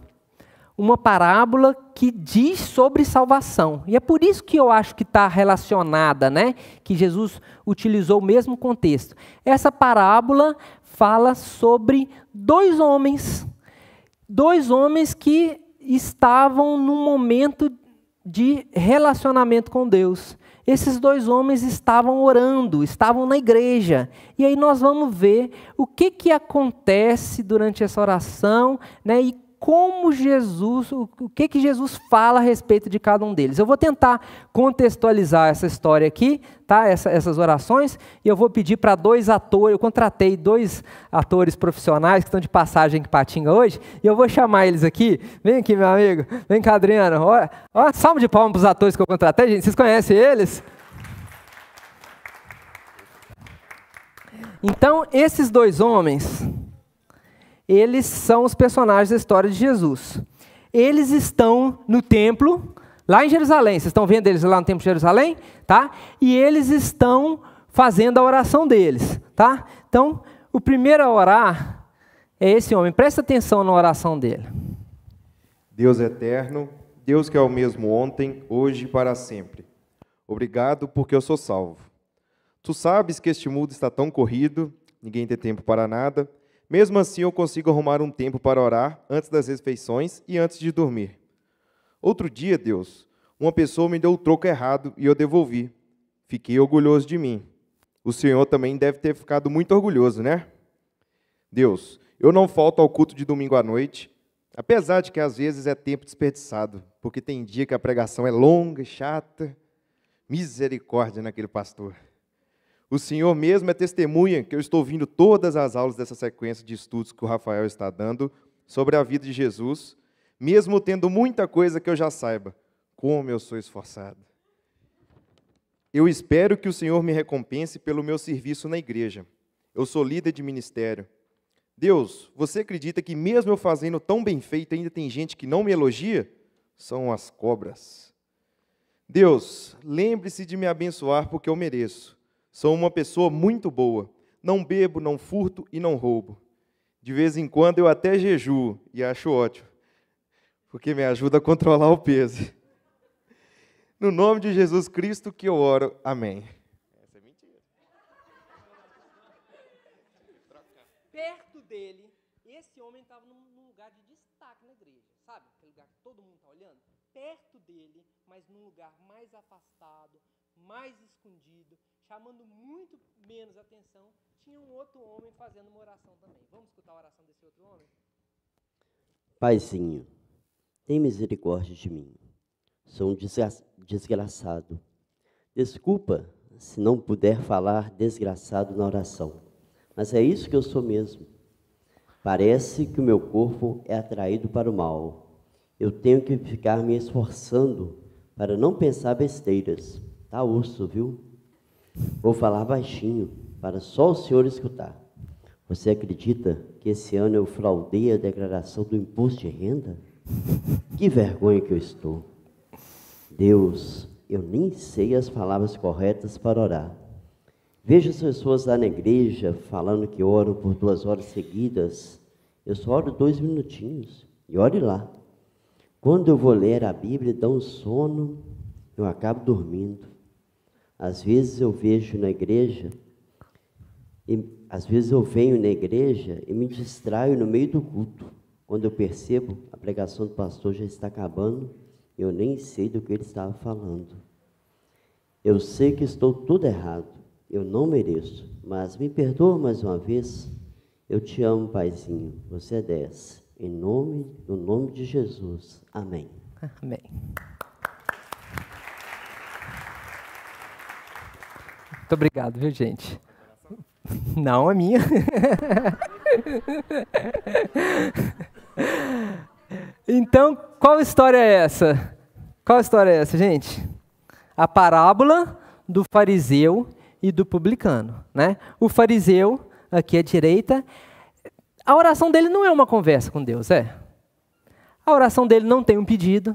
Uma parábola que diz sobre salvação. E é por isso que eu acho que está relacionada, né? Que Jesus utilizou o mesmo contexto. Essa parábola fala sobre dois homens dois homens que estavam num momento de relacionamento com Deus. Esses dois homens estavam orando, estavam na igreja. E aí nós vamos ver o que, que acontece durante essa oração né, e como Jesus, o que, que Jesus fala a respeito de cada um deles. Eu vou tentar contextualizar essa história aqui, tá? Essa, essas orações, e eu vou pedir para dois atores, eu contratei dois atores profissionais que estão de passagem em Patinga hoje, e eu vou chamar eles aqui. Vem aqui, meu amigo, vem cá, Adriano. Olha, salve de palmas para os atores que eu contratei, gente. Vocês conhecem eles? Então, esses dois homens, eles são os personagens da história de Jesus. Eles estão no templo, lá em Jerusalém. Vocês estão vendo eles lá no templo de Jerusalém? Tá? E eles estão fazendo a oração deles. Tá? Então, o primeiro a orar é esse homem. Presta atenção na oração dele. Deus eterno, Deus que é o mesmo ontem, hoje e para sempre. Obrigado porque eu sou salvo. Tu sabes que este mundo está tão corrido, ninguém tem tempo para nada mesmo assim, eu consigo arrumar um tempo para orar antes das refeições e antes de dormir. Outro dia, Deus, uma pessoa me deu o troco errado e eu devolvi. Fiquei orgulhoso de mim. O Senhor também deve ter ficado muito orgulhoso, né? Deus, eu não falto ao culto de domingo à noite, apesar de que às vezes é tempo desperdiçado, porque tem dia que a pregação é longa e chata. Misericórdia naquele pastor. O Senhor mesmo é testemunha que eu estou vindo todas as aulas dessa sequência de estudos que o Rafael está dando sobre a vida de Jesus, mesmo tendo muita coisa que eu já saiba. Como eu sou esforçado. Eu espero que o Senhor me recompense pelo meu serviço na igreja. Eu sou líder de ministério. Deus, você acredita que mesmo eu fazendo tão bem feito, ainda tem gente que não me elogia? São as cobras. Deus, lembre-se de me abençoar porque eu mereço. Sou uma pessoa muito boa. Não bebo, não furto e não roubo. De vez em quando eu até jejuo e acho ótimo, porque me ajuda a controlar o peso. No nome de Jesus Cristo que eu oro. Amém. Essa é mentira. Perto dele, esse homem estava num lugar de destaque na igreja, sabe? Aquele lugar que todo mundo está olhando. Perto dele, mas num lugar mais afastado, mais escondido, chamando muito menos atenção, tinha um outro homem fazendo uma oração também. Vamos escutar a oração desse outro homem? Paizinho, tem misericórdia de mim. Sou um desgraçado. Desculpa se não puder falar desgraçado na oração, mas é isso que eu sou mesmo. Parece que o meu corpo é atraído para o mal. Eu tenho que ficar me esforçando para não pensar besteiras Tá osso, viu? Vou falar baixinho, para só o senhor escutar. Você acredita que esse ano eu fraudei a declaração do imposto de renda? Que vergonha que eu estou. Deus, eu nem sei as palavras corretas para orar. Vejo as pessoas lá na igreja falando que oram por duas horas seguidas. Eu só oro dois minutinhos. E ore lá. Quando eu vou ler a Bíblia, dá um sono, eu acabo dormindo. Às vezes eu vejo na igreja, e, às vezes eu venho na igreja e me distraio no meio do culto. Quando eu percebo, a pregação do pastor já está acabando, e eu nem sei do que ele estava falando. Eu sei que estou tudo errado, eu não mereço, mas me perdoa mais uma vez. Eu te amo, Paizinho, você é 10. Em nome, no nome de Jesus. Amém. Amém. Muito obrigado, viu, gente? Não, é minha. Então, qual história é essa? Qual história é essa, gente? A parábola do fariseu e do publicano, né? O fariseu aqui à direita, a oração dele não é uma conversa com Deus, é? A oração dele não tem um pedido.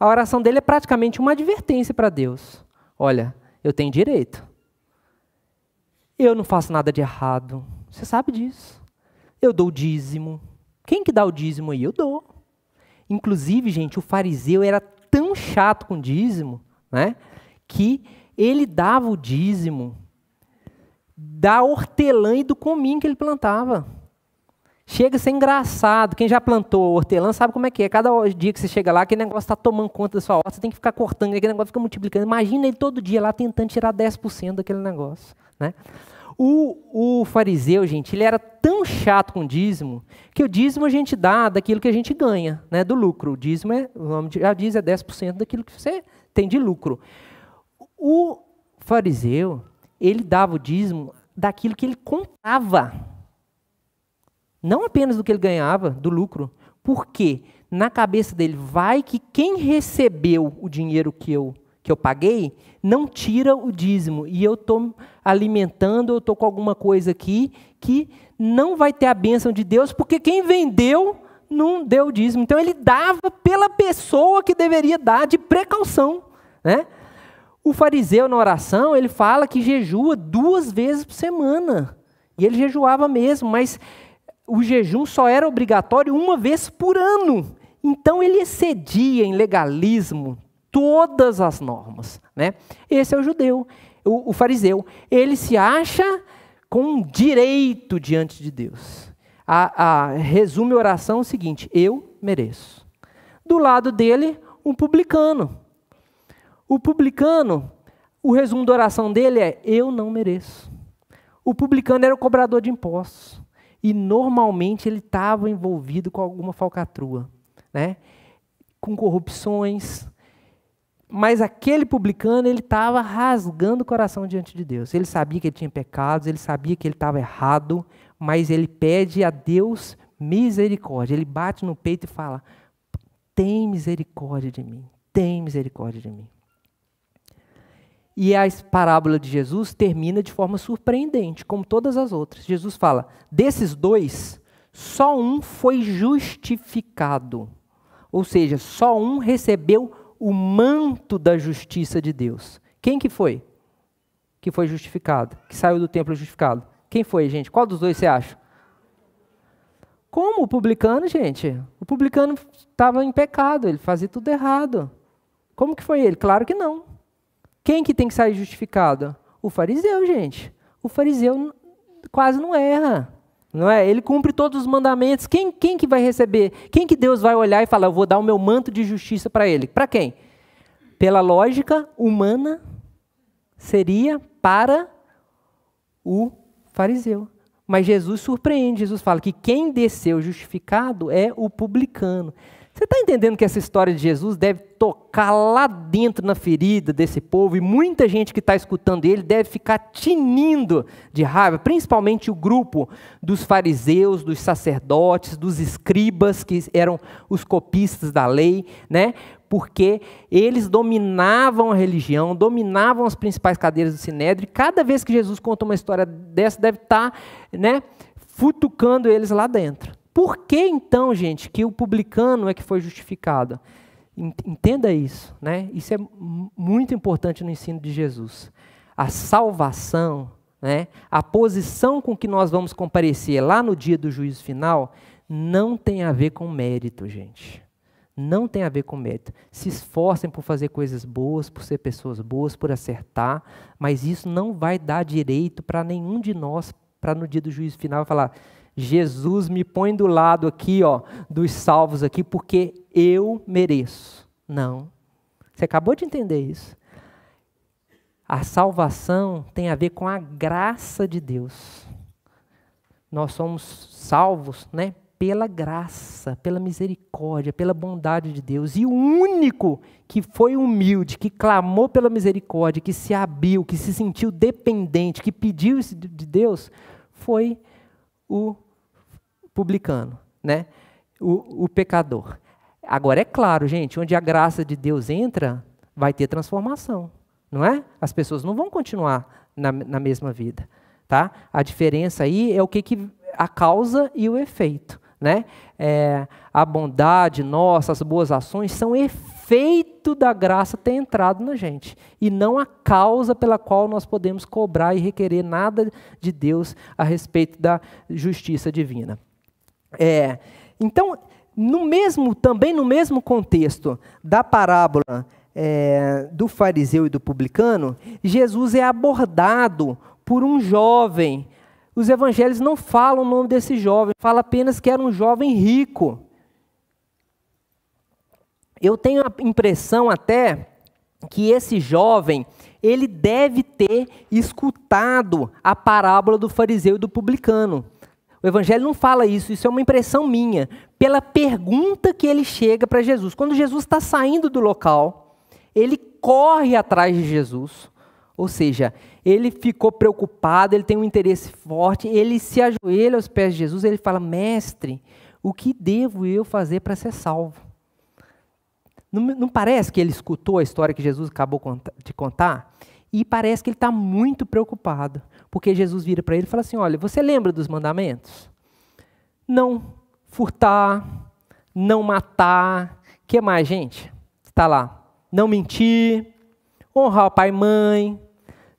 A oração dele é praticamente uma advertência para Deus. Olha, eu tenho direito. Eu não faço nada de errado. Você sabe disso. Eu dou o dízimo. Quem que dá o dízimo aí? Eu dou. Inclusive, gente, o fariseu era tão chato com dízimo, né? Que ele dava o dízimo da hortelã e do cominho que ele plantava. Chega a ser engraçado. Quem já plantou hortelã sabe como é que é. Cada dia que você chega lá, aquele negócio está tomando conta da sua horta, você tem que ficar cortando, aquele negócio fica multiplicando. Imagina ele todo dia lá tentando tirar 10% daquele negócio. Né? O, o, fariseu, gente, ele era tão chato com o dízimo, que o dízimo a gente dá daquilo que a gente ganha, né, do lucro. O dízimo é, o nome já diz, é 10% daquilo que você tem de lucro. O fariseu, ele dava o dízimo daquilo que ele contava. Não apenas do que ele ganhava, do lucro. Porque na cabeça dele vai que quem recebeu o dinheiro que eu que eu paguei, não tira o dízimo. E eu estou alimentando, eu estou com alguma coisa aqui que não vai ter a bênção de Deus, porque quem vendeu não deu o dízimo. Então ele dava pela pessoa que deveria dar, de precaução. Né? O fariseu, na oração, ele fala que jejua duas vezes por semana. E ele jejuava mesmo, mas o jejum só era obrigatório uma vez por ano. Então ele excedia em legalismo todas as normas. Né? Esse é o judeu, o, o fariseu. Ele se acha com um direito diante de Deus. A, a, resume a oração o seguinte: eu mereço. Do lado dele, um publicano. O publicano, o resumo da oração dele é: eu não mereço. O publicano era o cobrador de impostos e normalmente ele estava envolvido com alguma falcatrua, né? com corrupções. Mas aquele publicano ele estava rasgando o coração diante de Deus. Ele sabia que ele tinha pecados, ele sabia que ele estava errado, mas ele pede a Deus misericórdia. Ele bate no peito e fala: tem misericórdia de mim, tem misericórdia de mim. E a parábola de Jesus termina de forma surpreendente, como todas as outras. Jesus fala: desses dois, só um foi justificado. Ou seja, só um recebeu o manto da justiça de Deus. Quem que foi? Que foi justificado, que saiu do templo justificado. Quem foi, gente? Qual dos dois você acha? Como o publicano, gente? O publicano estava em pecado, ele fazia tudo errado. Como que foi ele? Claro que não. Quem que tem que sair justificado? O fariseu, gente. O fariseu quase não erra. Não é? Ele cumpre todos os mandamentos. Quem, quem que vai receber? Quem que Deus vai olhar e falar, eu vou dar o meu manto de justiça para ele? Para quem? Pela lógica humana, seria para o fariseu. Mas Jesus surpreende, Jesus fala que quem desceu justificado é o publicano. Você está entendendo que essa história de Jesus deve tocar lá dentro na ferida desse povo e muita gente que está escutando ele deve ficar tinindo de raiva, principalmente o grupo dos fariseus, dos sacerdotes, dos escribas, que eram os copistas da lei, né? porque eles dominavam a religião, dominavam as principais cadeiras do Sinédrio, e cada vez que Jesus conta uma história dessa, deve estar tá, né, futucando eles lá dentro. Por que então, gente, que o publicano é que foi justificado? Entenda isso, né? Isso é muito importante no ensino de Jesus. A salvação, né? A posição com que nós vamos comparecer lá no dia do juízo final não tem a ver com mérito, gente. Não tem a ver com mérito. Se esforcem por fazer coisas boas, por ser pessoas boas, por acertar, mas isso não vai dar direito para nenhum de nós para no dia do juízo final falar: Jesus me põe do lado aqui, ó, dos salvos aqui, porque eu mereço. Não. Você acabou de entender isso. A salvação tem a ver com a graça de Deus. Nós somos salvos, né, pela graça, pela misericórdia, pela bondade de Deus. E o único que foi humilde, que clamou pela misericórdia, que se abriu, que se sentiu dependente, que pediu isso de Deus, foi o publicano, né? O, o pecador. Agora, é claro, gente, onde a graça de Deus entra, vai ter transformação, não é? As pessoas não vão continuar na, na mesma vida, tá? A diferença aí é o que, que a causa e o efeito, né? É, a bondade nossa, as boas ações são efeito da graça ter entrado na gente e não a causa pela qual nós podemos cobrar e requerer nada de Deus a respeito da justiça divina. É, então, no mesmo, também no mesmo contexto da parábola é, do fariseu e do publicano, Jesus é abordado por um jovem. Os evangelhos não falam o nome desse jovem, fala apenas que era um jovem rico. Eu tenho a impressão até que esse jovem, ele deve ter escutado a parábola do fariseu e do publicano. O Evangelho não fala isso, isso é uma impressão minha, pela pergunta que ele chega para Jesus. Quando Jesus está saindo do local, ele corre atrás de Jesus, ou seja, ele ficou preocupado, ele tem um interesse forte, ele se ajoelha aos pés de Jesus, ele fala: Mestre, o que devo eu fazer para ser salvo? Não, não, parece que ele escutou a história que Jesus acabou de contar? E parece que ele está muito preocupado, porque Jesus vira para ele e fala assim: Olha, você lembra dos mandamentos? Não furtar, não matar, que mais, gente? Está lá. Não mentir, honrar o pai e mãe,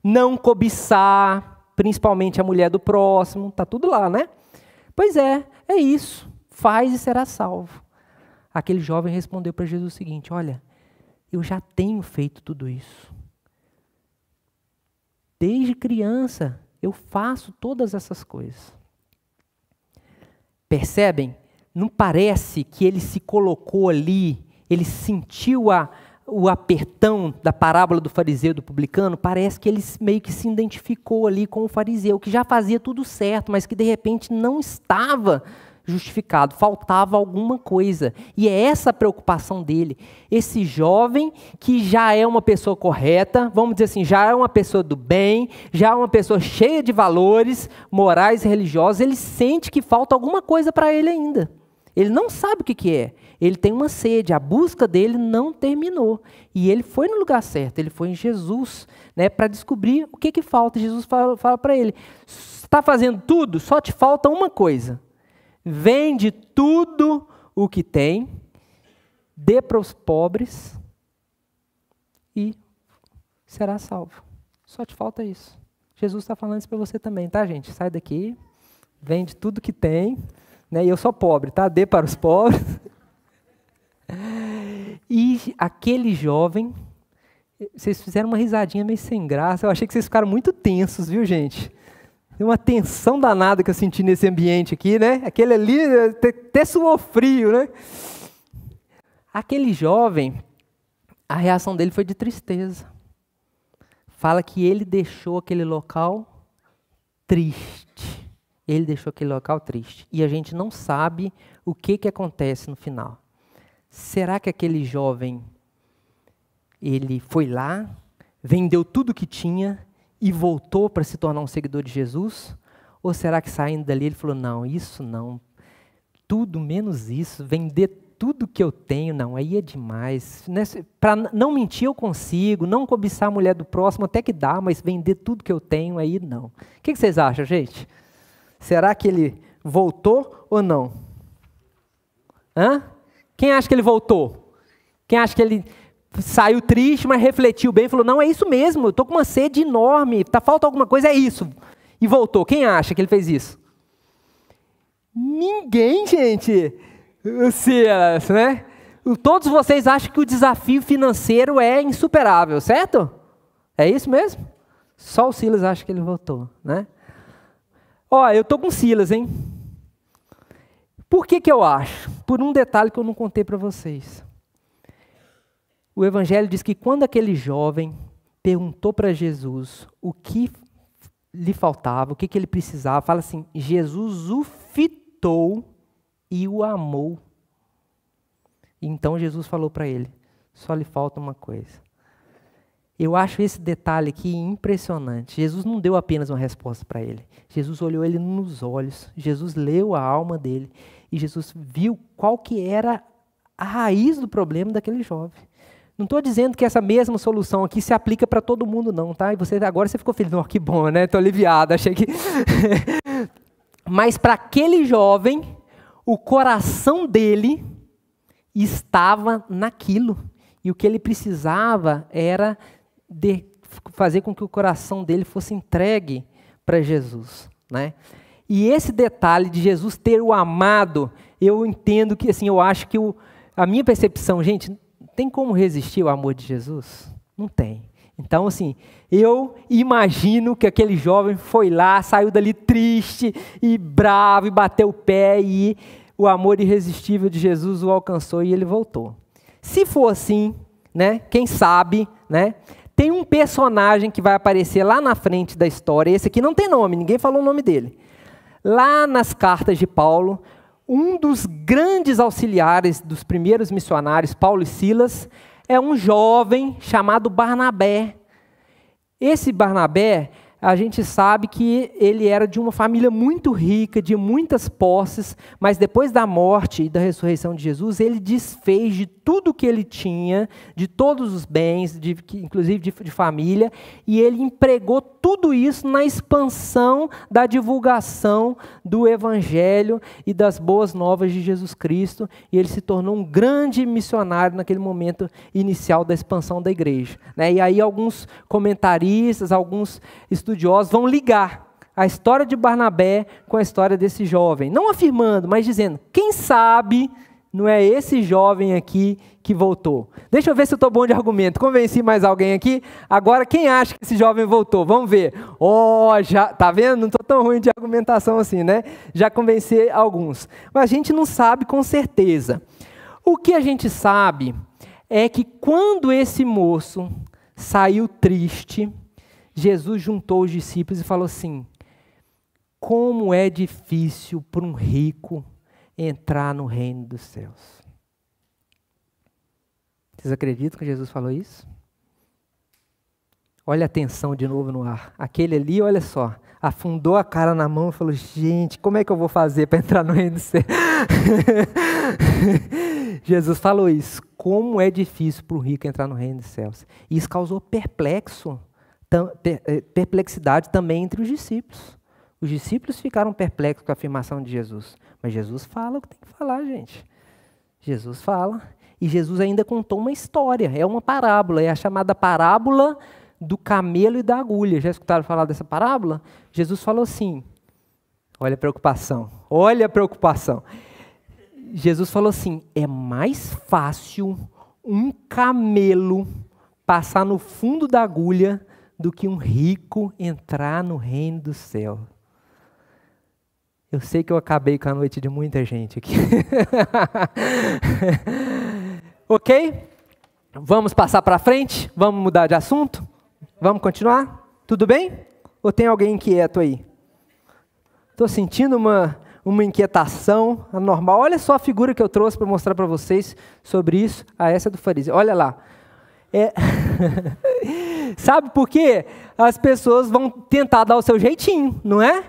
não cobiçar, principalmente a mulher do próximo, está tudo lá, né? Pois é, é isso. Faz e será salvo. Aquele jovem respondeu para Jesus o seguinte: Olha, eu já tenho feito tudo isso. Desde criança eu faço todas essas coisas. Percebem? Não parece que ele se colocou ali, ele sentiu a, o apertão da parábola do fariseu e do publicano, parece que ele meio que se identificou ali com o fariseu, que já fazia tudo certo, mas que de repente não estava justificado, faltava alguma coisa. E é essa a preocupação dele. Esse jovem que já é uma pessoa correta, vamos dizer assim, já é uma pessoa do bem, já é uma pessoa cheia de valores morais e religiosos, ele sente que falta alguma coisa para ele ainda. Ele não sabe o que, que é. Ele tem uma sede, a busca dele não terminou. E ele foi no lugar certo, ele foi em Jesus, né, para descobrir o que, que falta. Jesus fala, fala para ele: está fazendo tudo, só te falta uma coisa. Vende tudo o que tem, dê para os pobres e será salvo. Só te falta isso. Jesus está falando isso para você também, tá, gente? Sai daqui, vende tudo que tem, né? E eu sou pobre, tá? Dê para os pobres. [laughs] E aquele jovem, vocês fizeram uma risadinha meio sem graça. Eu achei que vocês ficaram muito tensos, viu, gente? uma tensão danada que eu senti nesse ambiente aqui, né? Aquele ali até suou frio, né? Aquele jovem, a reação dele foi de tristeza. Fala que ele deixou aquele local triste. Ele deixou aquele local triste. E a gente não sabe o que, que acontece no final. Será que aquele jovem ele foi lá, vendeu tudo que tinha e voltou para se tornar um seguidor de Jesus? Ou será que saindo dali ele falou: não, isso não, tudo menos isso, vender tudo que eu tenho, não, aí é demais. Né, para não mentir eu consigo, não cobiçar a mulher do próximo até que dá, mas vender tudo que eu tenho, aí não. O que, vocês acham, gente? Será que ele voltou ou não? Hã? Quem acha que ele voltou? Quem acha que ele saiu triste, mas refletiu bem, falou: "Não, é isso mesmo, eu tô com uma sede enorme, tá falta alguma coisa, é isso". E voltou. Quem acha que ele fez isso? Ninguém, gente. Silas né? Todos vocês acham que o desafio financeiro é insuperável, certo? É isso mesmo? Só o Silas acha que ele voltou, né? Ó, eu tô com Silas, hein? Por que que eu acho? Por um detalhe que eu não contei para vocês. O Evangelho diz que quando aquele jovem perguntou para Jesus o que lhe faltava, o que, que ele precisava, fala assim: Jesus o fitou e o amou. Então Jesus falou para ele: só lhe falta uma coisa. Eu acho esse detalhe aqui impressionante. Jesus não deu apenas uma resposta para ele. Jesus olhou ele nos olhos, Jesus leu a alma dele e Jesus viu qual que era a raiz do problema daquele jovem. Não estou dizendo que essa mesma solução aqui se aplica para todo mundo, não, tá? E você agora você ficou feliz, não, que bom, né? Estou aliviado, achei que. [laughs] Mas para aquele jovem, o coração dele estava naquilo. E o que ele precisava era de fazer com que o coração dele fosse entregue para Jesus, né? E esse detalhe de Jesus ter o amado, eu entendo que assim, eu acho que o, a minha percepção, gente, tem como resistir ao amor de Jesus? Não tem. Então, assim, eu imagino que aquele jovem foi lá, saiu dali triste e bravo e bateu o pé e o amor irresistível de Jesus o alcançou e ele voltou. Se for assim, né? Quem sabe, né? Tem um personagem que vai aparecer lá na frente da história. Esse aqui não tem nome, ninguém falou o nome dele. Lá nas cartas de Paulo, um dos grandes auxiliares dos primeiros missionários, Paulo e Silas, é um jovem chamado Barnabé. Esse Barnabé a gente sabe que ele era de uma família muito rica, de muitas posses, mas depois da morte e da ressurreição de Jesus, ele desfez de tudo que ele tinha, de todos os bens, de, inclusive de, de família, e ele empregou tudo isso na expansão da divulgação do Evangelho e das boas novas de Jesus Cristo, e ele se tornou um grande missionário naquele momento inicial da expansão da igreja. Né? E aí alguns comentaristas, alguns estudantes, estudiosos vão ligar a história de Barnabé com a história desse jovem. Não afirmando, mas dizendo: quem sabe não é esse jovem aqui que voltou. Deixa eu ver se eu estou bom de argumento. Convenci mais alguém aqui? Agora, quem acha que esse jovem voltou? Vamos ver. Oh, já, tá vendo? Não estou tão ruim de argumentação assim, né? Já convenci alguns. Mas a gente não sabe com certeza. O que a gente sabe é que quando esse moço saiu triste, Jesus juntou os discípulos e falou assim: Como é difícil para um rico entrar no reino dos céus. Vocês acreditam que Jesus falou isso? Olha a tensão de novo no ar. Aquele ali, olha só, afundou a cara na mão e falou: Gente, como é que eu vou fazer para entrar no reino dos céus? [laughs] Jesus falou isso. Como é difícil para o rico entrar no reino dos céus. Isso causou perplexo eh, perplexidade também entre os discípulos. Os discípulos ficaram perplexos com a afirmação de Jesus. Mas Jesus fala o que tem que falar, gente. Jesus fala. E Jesus ainda contou uma história, é uma parábola, é a chamada parábola do camelo e da agulha. Já escutaram falar dessa parábola? Jesus falou assim: olha a preocupação, olha a preocupação. Jesus falou assim: é mais fácil um camelo passar no fundo da agulha do que um rico entrar no reino do céu. Eu sei que eu acabei com a noite de muita gente aqui. [laughs] ok? Vamos passar para frente? Vamos mudar de assunto? Vamos continuar? Tudo bem? Ou tem alguém inquieto aí? Estou sentindo uma, uma inquietação anormal. Olha só a figura que eu trouxe para mostrar para vocês sobre isso, a ah, essa é do fariseu. Olha lá. É. [laughs] Sabe por quê? As pessoas vão tentar dar o seu jeitinho, não é?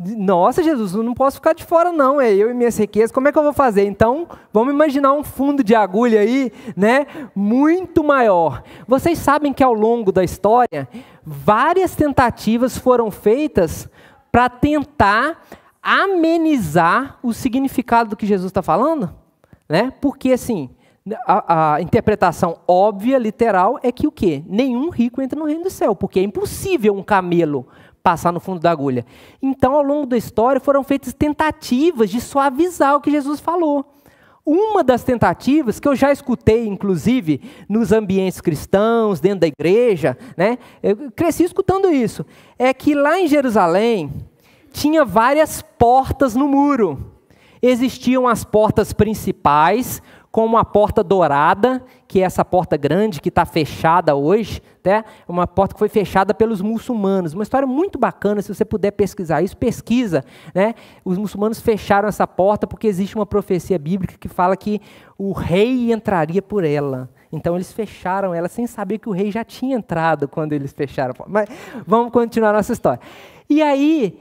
Nossa, Jesus, eu não posso ficar de fora, não. É eu e minhas riquezas. Como é que eu vou fazer? Então, vamos imaginar um fundo de agulha aí, né? Muito maior. Vocês sabem que ao longo da história, várias tentativas foram feitas para tentar amenizar o significado do que Jesus está falando, né? Porque assim, a, a, interpretação óbvia, literal, é que o quê? Nenhum rico entra no reino do céu, porque é impossível um camelo passar no fundo da agulha. Então, ao longo da história, foram feitas tentativas de suavizar o que Jesus falou. Uma das tentativas que eu já escutei, inclusive, nos ambientes cristãos, dentro da igreja, né? Eu cresci escutando isso. É que lá em Jerusalém tinha várias portas no muro. Existiam as portas principais, com uma porta dourada, que é essa porta grande que está fechada hoje, né? uma porta que foi fechada pelos muçulmanos. Uma história muito bacana, se você puder pesquisar isso, pesquisa. Né? Os muçulmanos fecharam essa porta porque existe uma profecia bíblica que fala que o rei entraria por ela. Então eles fecharam ela sem saber que o rei já tinha entrado quando eles fecharam. Mas vamos continuar nossa história. E aí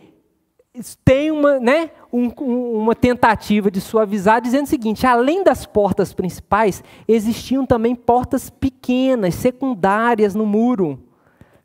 tem uma, né, um, uma tentativa de suavizar, dizendo o seguinte: além das portas principais, existiam também portas pequenas, secundárias no muro.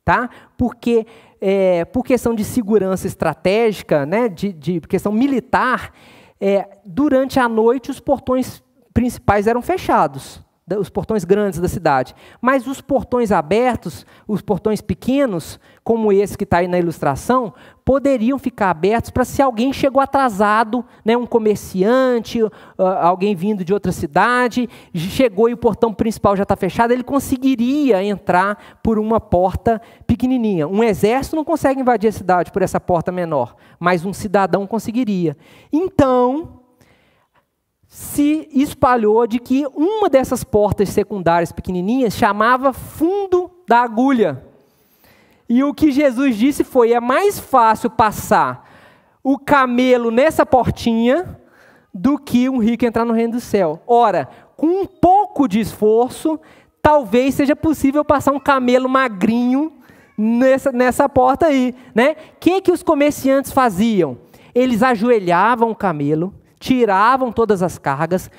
Tá? Porque, é, por questão de segurança estratégica, né, de, de questão militar, é, durante a noite os portões principais eram fechados os portões grandes da cidade. Mas os portões abertos, os portões pequenos, como esse que está aí na ilustração, poderiam ficar abertos para se alguém chegou atrasado, né, um comerciante, uh, alguém vindo de outra cidade, chegou e o portão principal já está fechado, ele conseguiria entrar por uma porta pequenininha. Um exército não consegue invadir a cidade por essa porta menor, mas um cidadão conseguiria. Então, se espalhou de que uma dessas portas secundárias pequenininhas chamava fundo da agulha. E o que Jesus disse foi: é mais fácil passar o camelo nessa portinha do que um rico entrar no reino do céu. Ora, com um pouco de esforço, talvez seja possível passar um camelo magrinho nessa, nessa porta aí, né? O que, que os comerciantes faziam? Eles ajoelhavam o camelo, tiravam todas as cargas,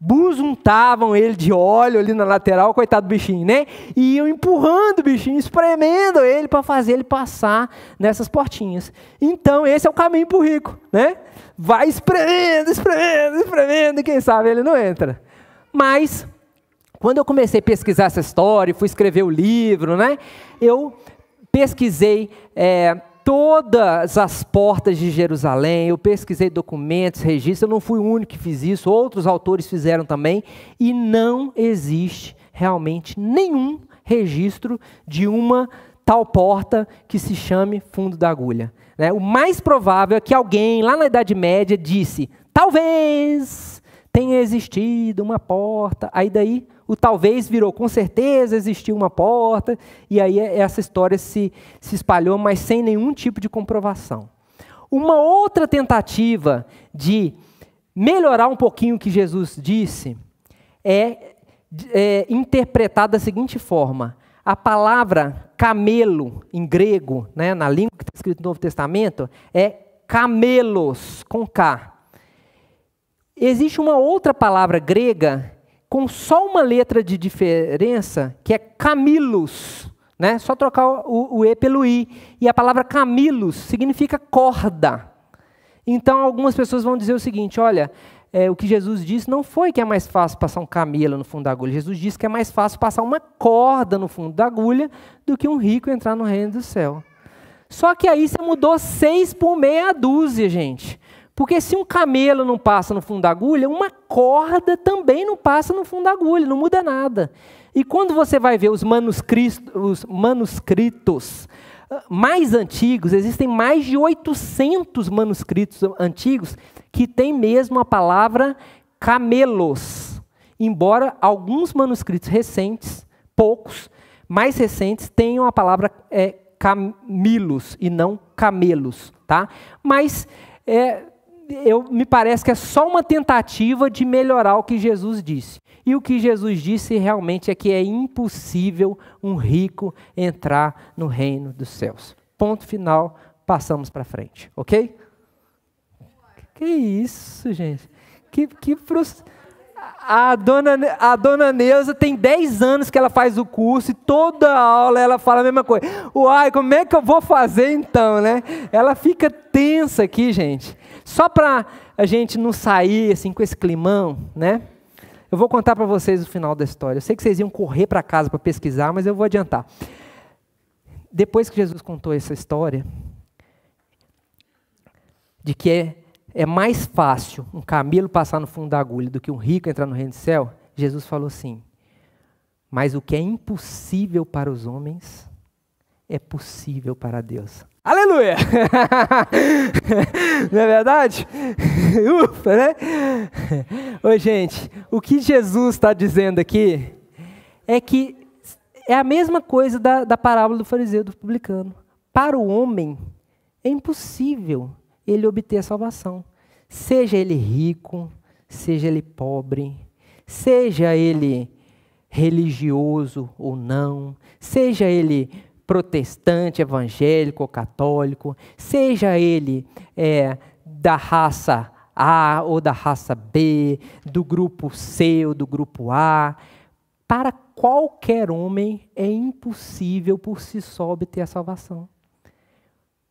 busuntavam ele de óleo ali na lateral, coitado do bichinho, né? E iam empurrando o bichinho, espremendo ele para fazer ele passar nessas portinhas. Então, esse é o caminho para o rico, né? Vai espremendo, espremendo, espremendo, e quem sabe ele não entra. Mas, quando eu comecei a pesquisar essa história, fui escrever o livro, né? Eu pesquisei. É, todas as portas de Jerusalém, eu pesquisei documentos, registros, eu não fui o único que fiz isso, outros autores fizeram também, e não existe realmente nenhum registro de uma tal porta que se chame fundo da agulha. Né? O mais provável é que alguém lá na Idade Média disse: talvez tenha existido uma porta. Aí daí o talvez virou com certeza, existiu uma porta, e aí é, essa história se, se espalhou, mas sem nenhum tipo de comprovação. Uma outra tentativa de melhorar um pouquinho o que Jesus disse é, é interpretar da seguinte forma: a palavra camelo, em grego, né, na língua que está escrito no Novo Testamento, é camelos, com K. Existe uma outra palavra grega com só uma letra de diferença, que é Camilos. Né? Só trocar o, o E pelo I. E a palavra Camilos significa corda. Então, algumas pessoas vão dizer o seguinte: olha, é, o que Jesus disse não foi que é mais fácil passar um camelo no fundo da agulha. Jesus disse que é mais fácil passar uma corda no fundo da agulha do que um rico entrar no reino do céu. Só que aí você mudou seis por meia dúzia, gente. Porque se um camelo não passa no fundo da agulha, uma corda também não passa no fundo da agulha, não muda nada. E quando você vai ver os manuscritos, os manuscritos ah, mais antigos, existem mais de 800 manuscritos antigos que têm mesmo a palavra camelos. Embora alguns manuscritos recentes, poucos, mais recentes, tenham a palavra é, camilos e não camelos. Tá? Mas. É, eu, me parece que é só uma tentativa de melhorar o que Jesus disse. E o que Jesus disse realmente é que é impossível um rico entrar no reino dos céus. Ponto final, passamos para frente, ok? Que isso, gente? Que, que a, dona, a dona Neuza tem 10 anos que ela faz o curso e toda aula ela fala a mesma coisa. Uai, como é que eu vou fazer então, né? Ela fica tensa aqui, gente. Só para a gente não sair assim com esse climão, né? Eu vou contar para vocês o final da história. Eu sei que vocês iam correr para casa para pesquisar, mas eu vou adiantar. Depois que Jesus contou essa história, de que é, é mais fácil um camelo passar no fundo da agulha do que um rico entrar no reino do céu, Jesus falou assim: Mas o que é impossível para os homens é possível para Deus. Aleluia! [laughs] Não é verdade? [laughs] Ufa, né? Oi, gente, o que Jesus está dizendo aqui é que é a mesma coisa da, da parábola do fariseu do publicano. Para o homem, é impossível ele obter a salvação. Seja ele rico, seja ele pobre, seja ele religioso ou não, seja ele protestante, evangélico, católico, seja ele é, da raça A ou da raça B, do grupo C ou do grupo A, para qualquer homem é impossível por si só obter a salvação.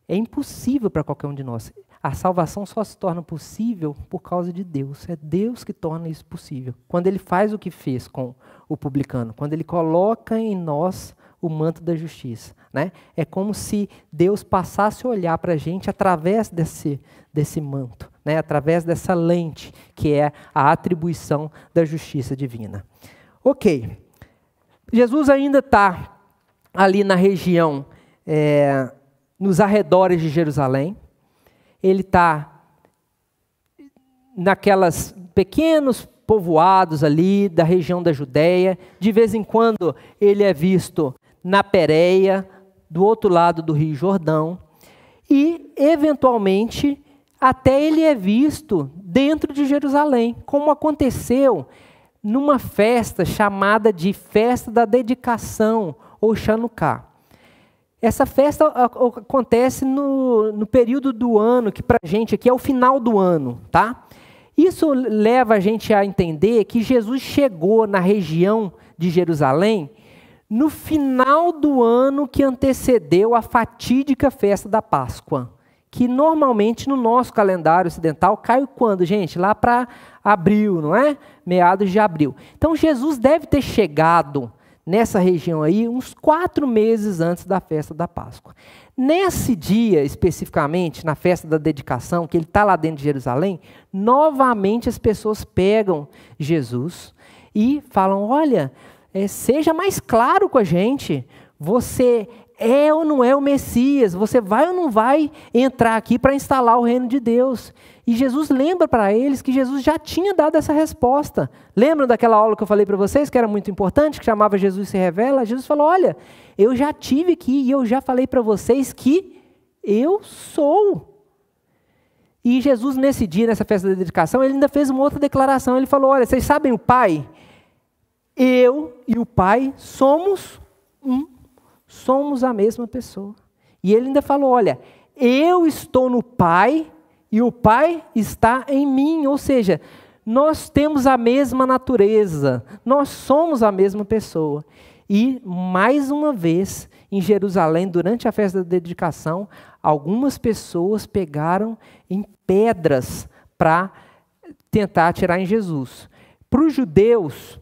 É impossível para qualquer um de nós. A salvação só se torna possível por causa de Deus. É Deus que torna isso possível. Quando ele faz o que fez com o publicano, quando ele coloca em nós o manto da justiça. Né? É como se Deus passasse a olhar para a gente através desse, desse manto, né? através dessa lente, que é a atribuição da justiça divina. Ok. Jesus ainda está ali na região, é, nos arredores de Jerusalém. Ele está naquelas pequenos povoados ali da região da Judéia. De vez em quando ele é visto na Pérea, do outro lado do Rio Jordão, e, eventualmente, até ele é visto dentro de Jerusalém, como aconteceu numa festa chamada de Festa da Dedicação, ou Chanuká. Essa festa acontece no, no, período do ano, que para a gente aqui é o final do ano, tá? Isso leva a gente a entender que Jesus chegou na região de Jerusalém no final do ano que antecedeu a fatídica festa da Páscoa, que normalmente no nosso calendário ocidental cai quando, gente? Lá para abril, não é? Meados de abril. Então Jesus deve ter chegado nessa região aí uns quatro meses antes da festa da Páscoa. Nesse dia especificamente, na festa da dedicação, que ele está lá dentro de Jerusalém, novamente as pessoas pegam Jesus e falam: olha é, seja mais claro com a gente. Você é ou não é o Messias? Você vai ou não vai entrar aqui para instalar o reino de Deus? E Jesus lembra para eles que Jesus já tinha dado essa resposta. Lembram daquela aula que eu falei para vocês, que era muito importante, que chamava Jesus se revela? Jesus falou: Olha, eu já tive aqui e eu já falei para vocês que eu sou. E Jesus, nesse dia, nessa festa da dedicação, ele ainda fez uma outra declaração. Ele falou: Olha, vocês sabem o Pai? Eu e o Pai somos um, somos a mesma pessoa. E ele ainda falou: olha, eu estou no Pai e o Pai está em mim. Ou seja, nós temos a mesma natureza, nós somos a mesma pessoa. E, mais uma vez, em Jerusalém, durante a festa da dedicação, algumas pessoas pegaram em pedras para tentar atirar em Jesus. Para os judeus,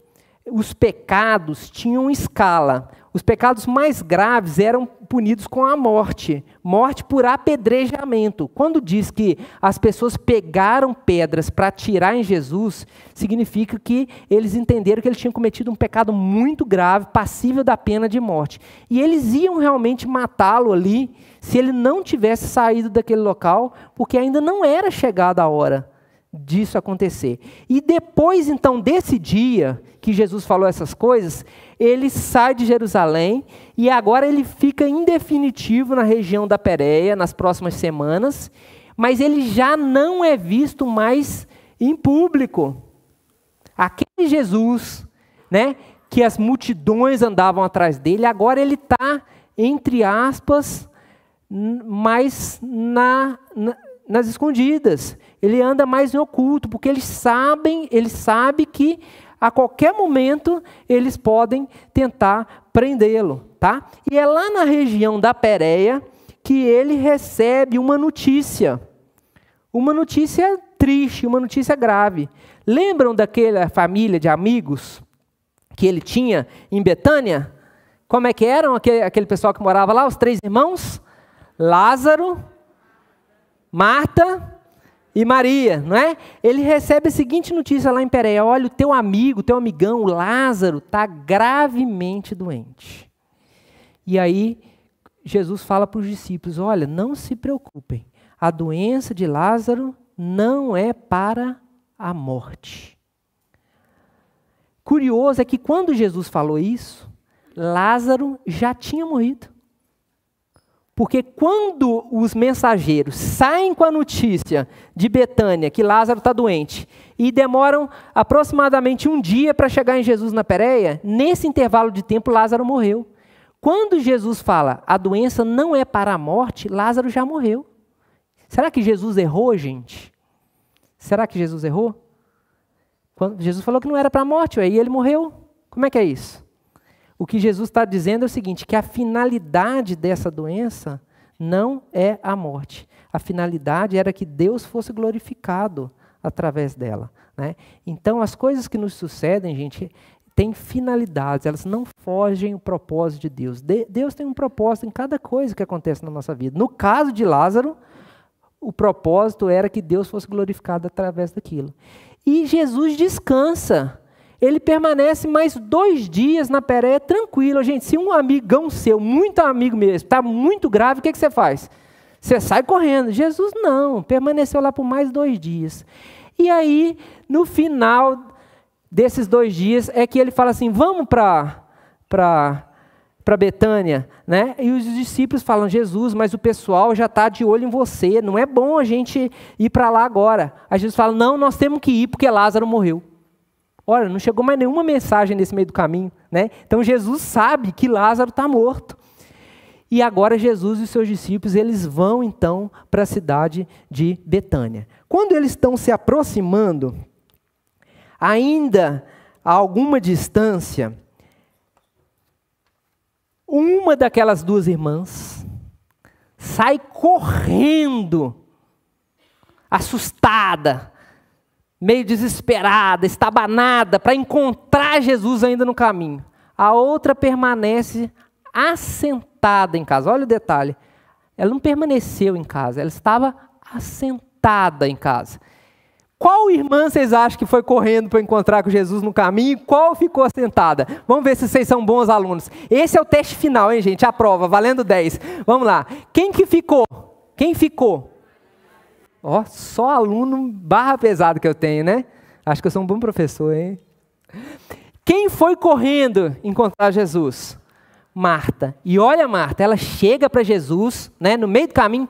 os pecados tinham escala. Os pecados mais graves eram punidos com a morte, morte por apedrejamento. Quando diz que as pessoas pegaram pedras para atirar em Jesus, significa que eles entenderam que ele tinha cometido um pecado muito grave, passível da pena de morte. E eles iam realmente matá-lo ali se ele não tivesse saído daquele local, porque ainda não era chegada a hora disso acontecer. E depois então desse dia, que Jesus falou essas coisas, ele sai de Jerusalém e agora ele fica em definitivo na região da Pérea nas próximas semanas, mas ele já não é visto mais em público. Aquele Jesus, né, que as multidões andavam atrás dele, agora ele está, entre aspas, mais na, na, nas escondidas. Ele anda mais em oculto, porque eles sabem, ele sabe que a qualquer momento eles podem tentar prendê-lo, tá? E é lá na região da Pérea que ele recebe uma notícia. Uma notícia triste, uma notícia grave. Lembram daquela família de amigos que ele tinha em Betânia? Como é que eram aquele, aquele pessoal que morava lá, os três irmãos? Lázaro, Marta e Maria, não é? Ele recebe a seguinte notícia lá em Pereia: olha, o teu amigo, teu amigão, Lázaro, está gravemente doente. E aí Jesus fala para os discípulos: olha, não se preocupem, a doença de Lázaro não é para a morte. Curioso é que quando Jesus falou isso, Lázaro já tinha morrido. Porque quando os mensageiros saem com a notícia de Betânia que Lázaro está doente e demoram aproximadamente um dia para chegar em Jesus na Pérea, nesse intervalo de tempo Lázaro morreu. Quando Jesus fala a doença não é para a morte, Lázaro já morreu. Será que Jesus errou, gente? Será que Jesus errou? Quando Jesus falou que não era para a morte, aí ele morreu. Como é que é isso? O que Jesus está dizendo é o seguinte: que a finalidade dessa doença não é a morte. A finalidade era que Deus fosse glorificado através dela. Né? Então, as coisas que nos sucedem, gente, têm finalidades, elas não fogem o propósito de Deus. De Deus tem um propósito em cada coisa que acontece na nossa vida. No caso de Lázaro, o propósito era que Deus fosse glorificado através daquilo. E Jesus descansa ele permanece mais dois dias na Pérea é tranquilo. Gente, se um amigão seu, muito amigo mesmo, está muito grave, o que, que você faz? Você sai correndo. Jesus não, permaneceu lá por mais dois dias. E aí, no final desses dois dias, é que ele fala assim: vamos para para Betânia, né? E os discípulos falam: Jesus, mas o pessoal já está de olho em você. Não é bom a gente ir para lá agora. A Jesus fala: Não, nós temos que ir porque Lázaro morreu. Olha, não chegou mais nenhuma mensagem nesse meio do caminho, né? Então Jesus sabe que Lázaro está morto. E agora Jesus e os seus discípulos, eles vão então para a cidade de Betânia. Quando eles estão se aproximando, ainda a alguma distância, uma daquelas duas irmãs sai correndo, assustada, meio desesperada, estabanada, para encontrar Jesus ainda no caminho. A outra permanece assentada em casa. Olha o detalhe. Ela não permaneceu em casa, ela estava assentada em casa. Qual irmã vocês acham que foi correndo para encontrar com Jesus no caminho? Qual ficou assentada? Vamos ver se vocês são bons alunos. Esse é o teste final, hein, gente? A prova, valendo 10. Vamos lá. Quem que ficou? Quem ficou? Ó, só aluno barra pesado que eu tenho, né? Acho que eu sou um bom professor, hein? Quem foi correndo encontrar Jesus? Marta. E olha, Marta, ela chega para Jesus, né, no meio do caminho.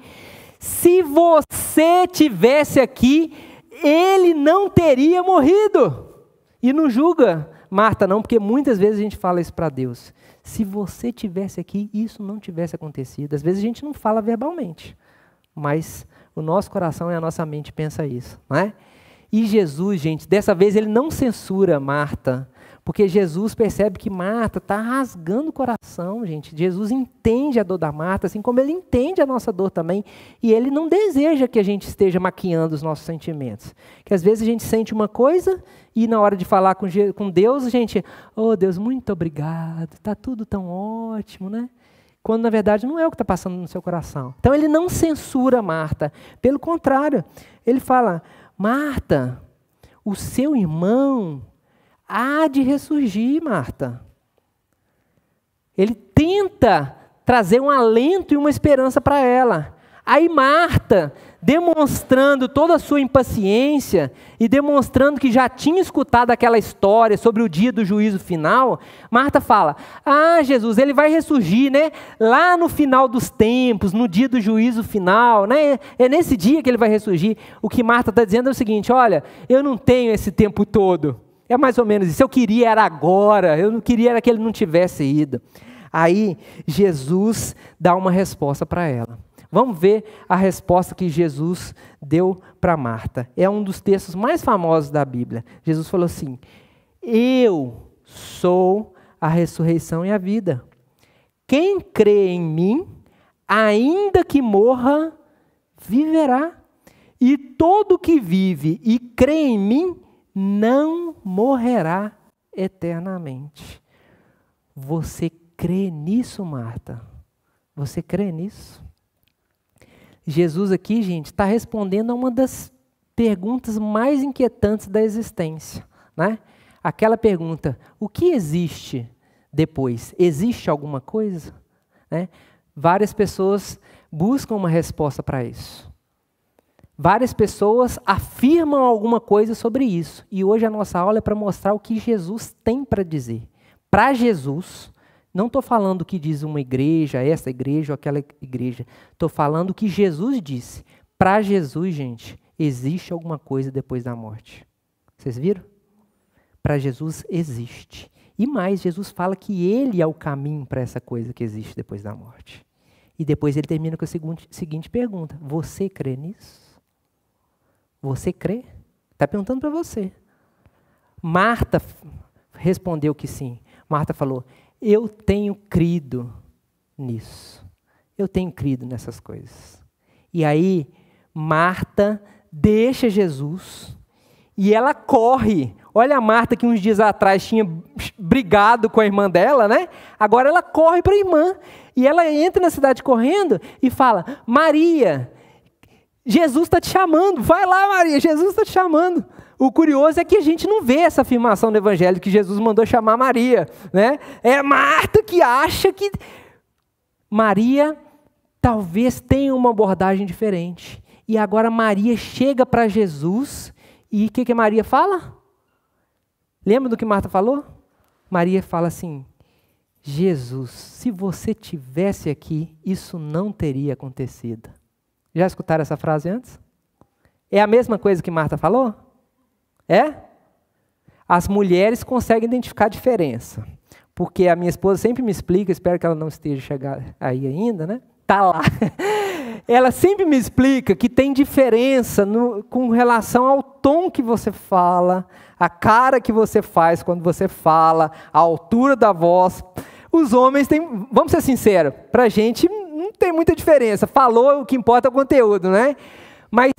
Se você tivesse aqui, ele não teria morrido. E não julga Marta não, porque muitas vezes a gente fala isso para Deus. Se você tivesse aqui, isso não tivesse acontecido. Às vezes a gente não fala verbalmente, mas o nosso coração e a nossa mente pensa isso, não é? E Jesus, gente, dessa vez ele não censura Marta, porque Jesus percebe que Marta está rasgando o coração, gente. Jesus entende a dor da Marta, assim como ele entende a nossa dor também. E ele não deseja que a gente esteja maquiando os nossos sentimentos. Que às vezes a gente sente uma coisa e na hora de falar com, com Deus, a gente, oh Deus, muito obrigado, está tudo tão ótimo, né? quando na verdade não é o que está passando no seu coração. Então ele não censura Marta. Pelo contrário, ele fala: Marta, o seu irmão há de ressurgir, Marta. Ele tenta trazer um alento e uma esperança para ela. Aí Marta demonstrando toda a sua impaciência e demonstrando que já tinha escutado aquela história sobre o dia do juízo final, Marta fala: Ah, Jesus, ele vai ressurgir, né? Lá no final dos tempos, no dia do juízo final, né? É nesse dia que ele vai ressurgir. O que Marta está dizendo é o seguinte: Olha, eu não tenho esse tempo todo. É mais ou menos isso. Eu queria era agora. Eu não queria era que ele não tivesse ido. Aí Jesus dá uma resposta para ela. Vamos ver a resposta que Jesus deu para Marta. É um dos textos mais famosos da Bíblia. Jesus falou assim: Eu sou a ressurreição e a vida. Quem crê em mim, ainda que morra, viverá. E todo que vive e crê em mim não morrerá eternamente. Você crê nisso, Marta? Você crê nisso? Jesus aqui, gente, está respondendo a uma das perguntas mais inquietantes da existência, né? Aquela pergunta: o que existe depois? Existe alguma coisa? Né? Várias pessoas buscam uma resposta para isso. Várias pessoas afirmam alguma coisa sobre isso. E hoje a nossa aula é para mostrar o que Jesus tem para dizer. Para Jesus, não estou falando o que diz uma igreja, essa igreja ou aquela igreja. Estou falando o que Jesus disse. Para Jesus, gente, existe alguma coisa depois da morte. Vocês viram? Para Jesus existe. E mais, Jesus fala que ele é o caminho para essa coisa que existe depois da morte. E depois ele termina com a seguinte pergunta: Você crê nisso? Você crê? Está perguntando para você. Marta respondeu que sim. Marta falou: eu tenho crido nisso. Eu tenho crido nessas coisas. E aí, Marta deixa Jesus e ela corre. Olha a Marta que uns dias atrás tinha brigado com a irmã dela, né? Agora ela corre para a irmã. E ela entra na cidade correndo e fala: Maria, Jesus está te chamando. Vai lá, Maria, Jesus está te chamando. O curioso é que a gente não vê essa afirmação do Evangelho que Jesus mandou chamar Maria. Né? É Marta que acha que Maria talvez tenha uma abordagem diferente. E agora Maria chega para Jesus e o que, que Maria fala? Lembra do que Marta falou? Maria fala assim: Jesus, se você tivesse aqui, isso não teria acontecido. Já escutaram essa frase antes? É a mesma coisa que Marta falou? É? As mulheres conseguem identificar a diferença. Porque a minha esposa sempre me explica, espero que ela não esteja chegando aí ainda, né? Tá lá. [laughs] Ela sempre me explica que tem diferença no, com relação ao tom que você fala, a cara que você faz quando você fala, a altura da voz. Os homens têm, vamos ser sinceros, para a gente não tem muita diferença. Falou, o que importa é o conteúdo, né? Mas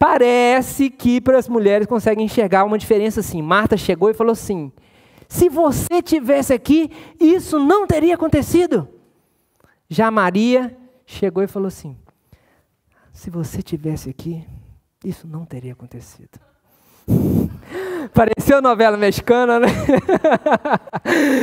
Parece que para as mulheres conseguem enxergar uma diferença assim. Marta chegou e falou assim: se você tivesse aqui, isso não teria acontecido. Já Maria chegou e falou assim: se você tivesse aqui, isso não teria acontecido. [laughs] Pareceu novela mexicana, né?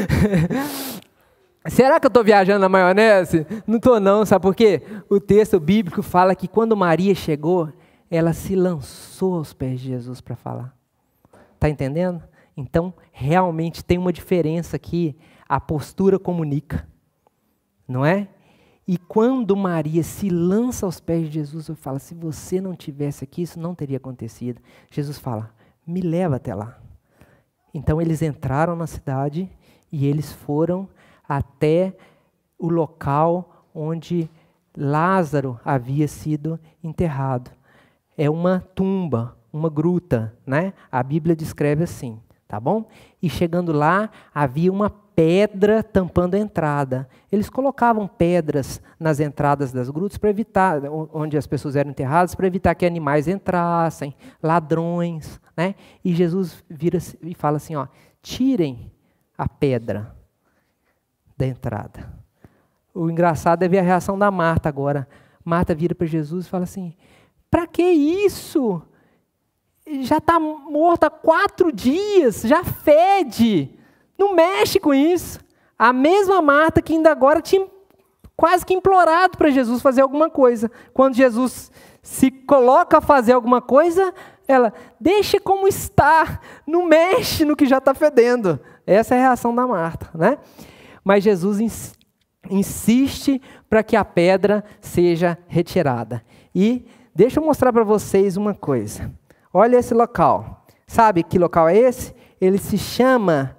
[laughs] Será que eu estou viajando na maionese? Não estou não, sabe por quê? O texto bíblico fala que quando Maria chegou, ela se lançou aos pés de Jesus para falar. Está entendendo? Então, realmente tem uma diferença aqui. A postura comunica, não é? E quando Maria se lança aos pés de Jesus, eu falo: se você não tivesse aqui, isso não teria acontecido. Jesus fala: me leva até lá. Então eles entraram na cidade e eles foram até o local onde Lázaro havia sido enterrado é uma tumba, uma gruta, né? A Bíblia descreve assim, tá bom? E chegando lá, havia uma pedra tampando a entrada. Eles colocavam pedras nas entradas das grutas para evitar onde as pessoas eram enterradas, para evitar que animais entrassem, ladrões, né? E Jesus vira e fala assim, ó: "Tirem a pedra da entrada". O engraçado é ver a reação da Marta agora. Marta vira para Jesus e fala assim: para que isso? Já está morta há quatro dias, já fede. Não mexe com isso. A mesma Marta que ainda agora tinha quase que implorado para Jesus fazer alguma coisa. Quando Jesus se coloca a fazer alguma coisa, ela deixa como está, não mexe no que já está fedendo. Essa é a reação da Marta, né? Mas Jesus ins insiste para que a pedra seja retirada. E Deixa eu mostrar para vocês uma coisa. Olha esse local. Sabe que local é esse? Ele se chama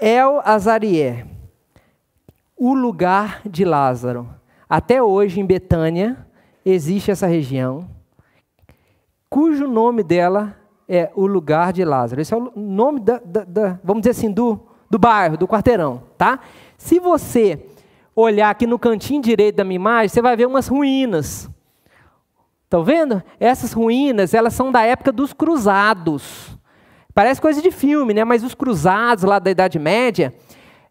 El Azarié, o lugar de Lázaro. Até hoje em Betânia existe essa região, cujo nome dela é o lugar de Lázaro. Esse é o nome da, da, da vamos dizer assim, do, do bairro, do quarteirão, tá? Se você olhar aqui no cantinho direito da minha imagem, você vai ver umas ruínas. Estão tá vendo? Essas ruínas, elas são da época dos cruzados. Parece coisa de filme, né? Mas os cruzados lá da Idade Média,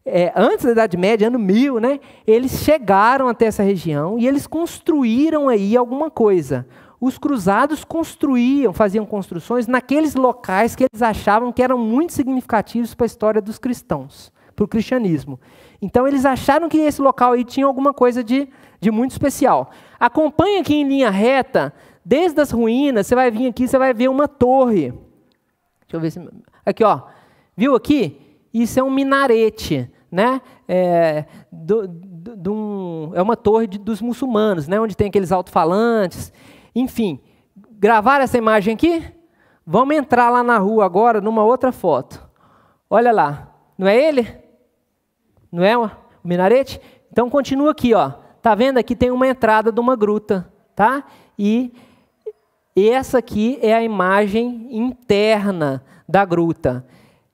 é, antes da Idade Média, ano 1000, né? Eles chegaram até essa região e eles construíram aí alguma coisa. Os cruzados construíam, faziam construções naqueles locais que eles achavam que eram muito significativos para a história dos cristãos, para o cristianismo. Então eles acharam que esse local aí tinha alguma coisa de, de muito especial. Acompanhe aqui em linha reta, desde as ruínas, você vai vir aqui, você vai ver uma torre. Deixa eu ver se. Aqui, ó. Viu aqui? Isso é um minarete, né? É, do, do, do um, é uma torre de, dos muçulmanos, né? Onde tem aqueles alto-falantes. Enfim, gravaram essa imagem aqui? Vamos entrar lá na rua agora, numa outra foto. Olha lá. Não é ele? Não é o minarete? Então continua aqui, ó. Tá vendo aqui tem uma entrada de uma gruta, tá? E essa aqui é a imagem interna da gruta.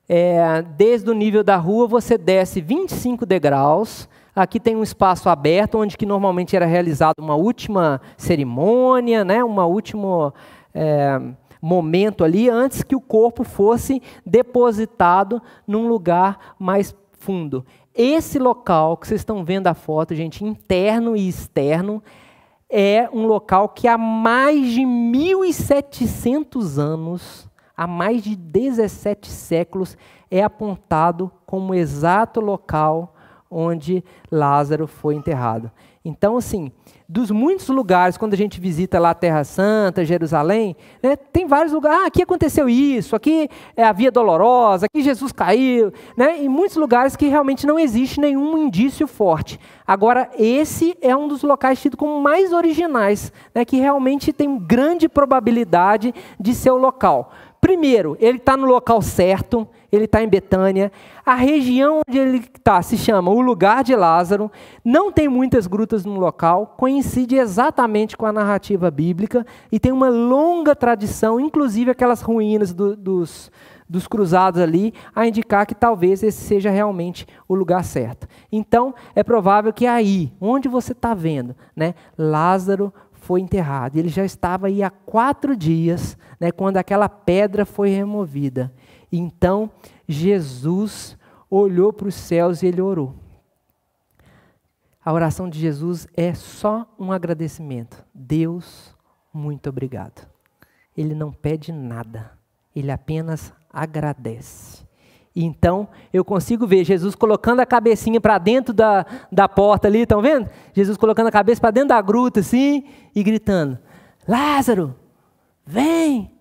É, desde o nível da rua você desce 25 degraus. Aqui tem um espaço aberto onde que normalmente era realizada uma última cerimônia, né? Uma último é, momento ali antes que o corpo fosse depositado num lugar mais fundo. Esse local que vocês estão vendo a foto, gente, interno e externo, é um local que há mais de 1.700 anos, há mais de 17 séculos, é apontado como o exato local onde Lázaro foi enterrado. Então, assim, dos muitos lugares, quando a gente visita lá a Terra Santa, Jerusalém, né, tem vários lugares, ah, aqui aconteceu isso, aqui é a Via Dolorosa, aqui Jesus caiu, né, em muitos lugares que realmente não existe nenhum indício forte. Agora, esse é um dos locais tido como mais originais, né, que realmente tem grande probabilidade de ser o local. Primeiro, ele está no local certo, ele está em Betânia. A região onde ele está se chama o lugar de Lázaro. Não tem muitas grutas no local, coincide exatamente com a narrativa bíblica e tem uma longa tradição, inclusive aquelas ruínas do, dos, dos cruzados ali, a indicar que talvez esse seja realmente o lugar certo. Então, é provável que aí, onde você está vendo, né, Lázaro foi enterrado. Ele já estava aí há quatro dias, né, quando aquela pedra foi removida. Então Jesus olhou para os céus e ele orou. A oração de Jesus é só um agradecimento. Deus, muito obrigado. Ele não pede nada, ele apenas agradece então eu consigo ver Jesus colocando a cabecinha para dentro da, da porta ali, estão vendo? Jesus colocando a cabeça para dentro da gruta assim e gritando: Lázaro, vem!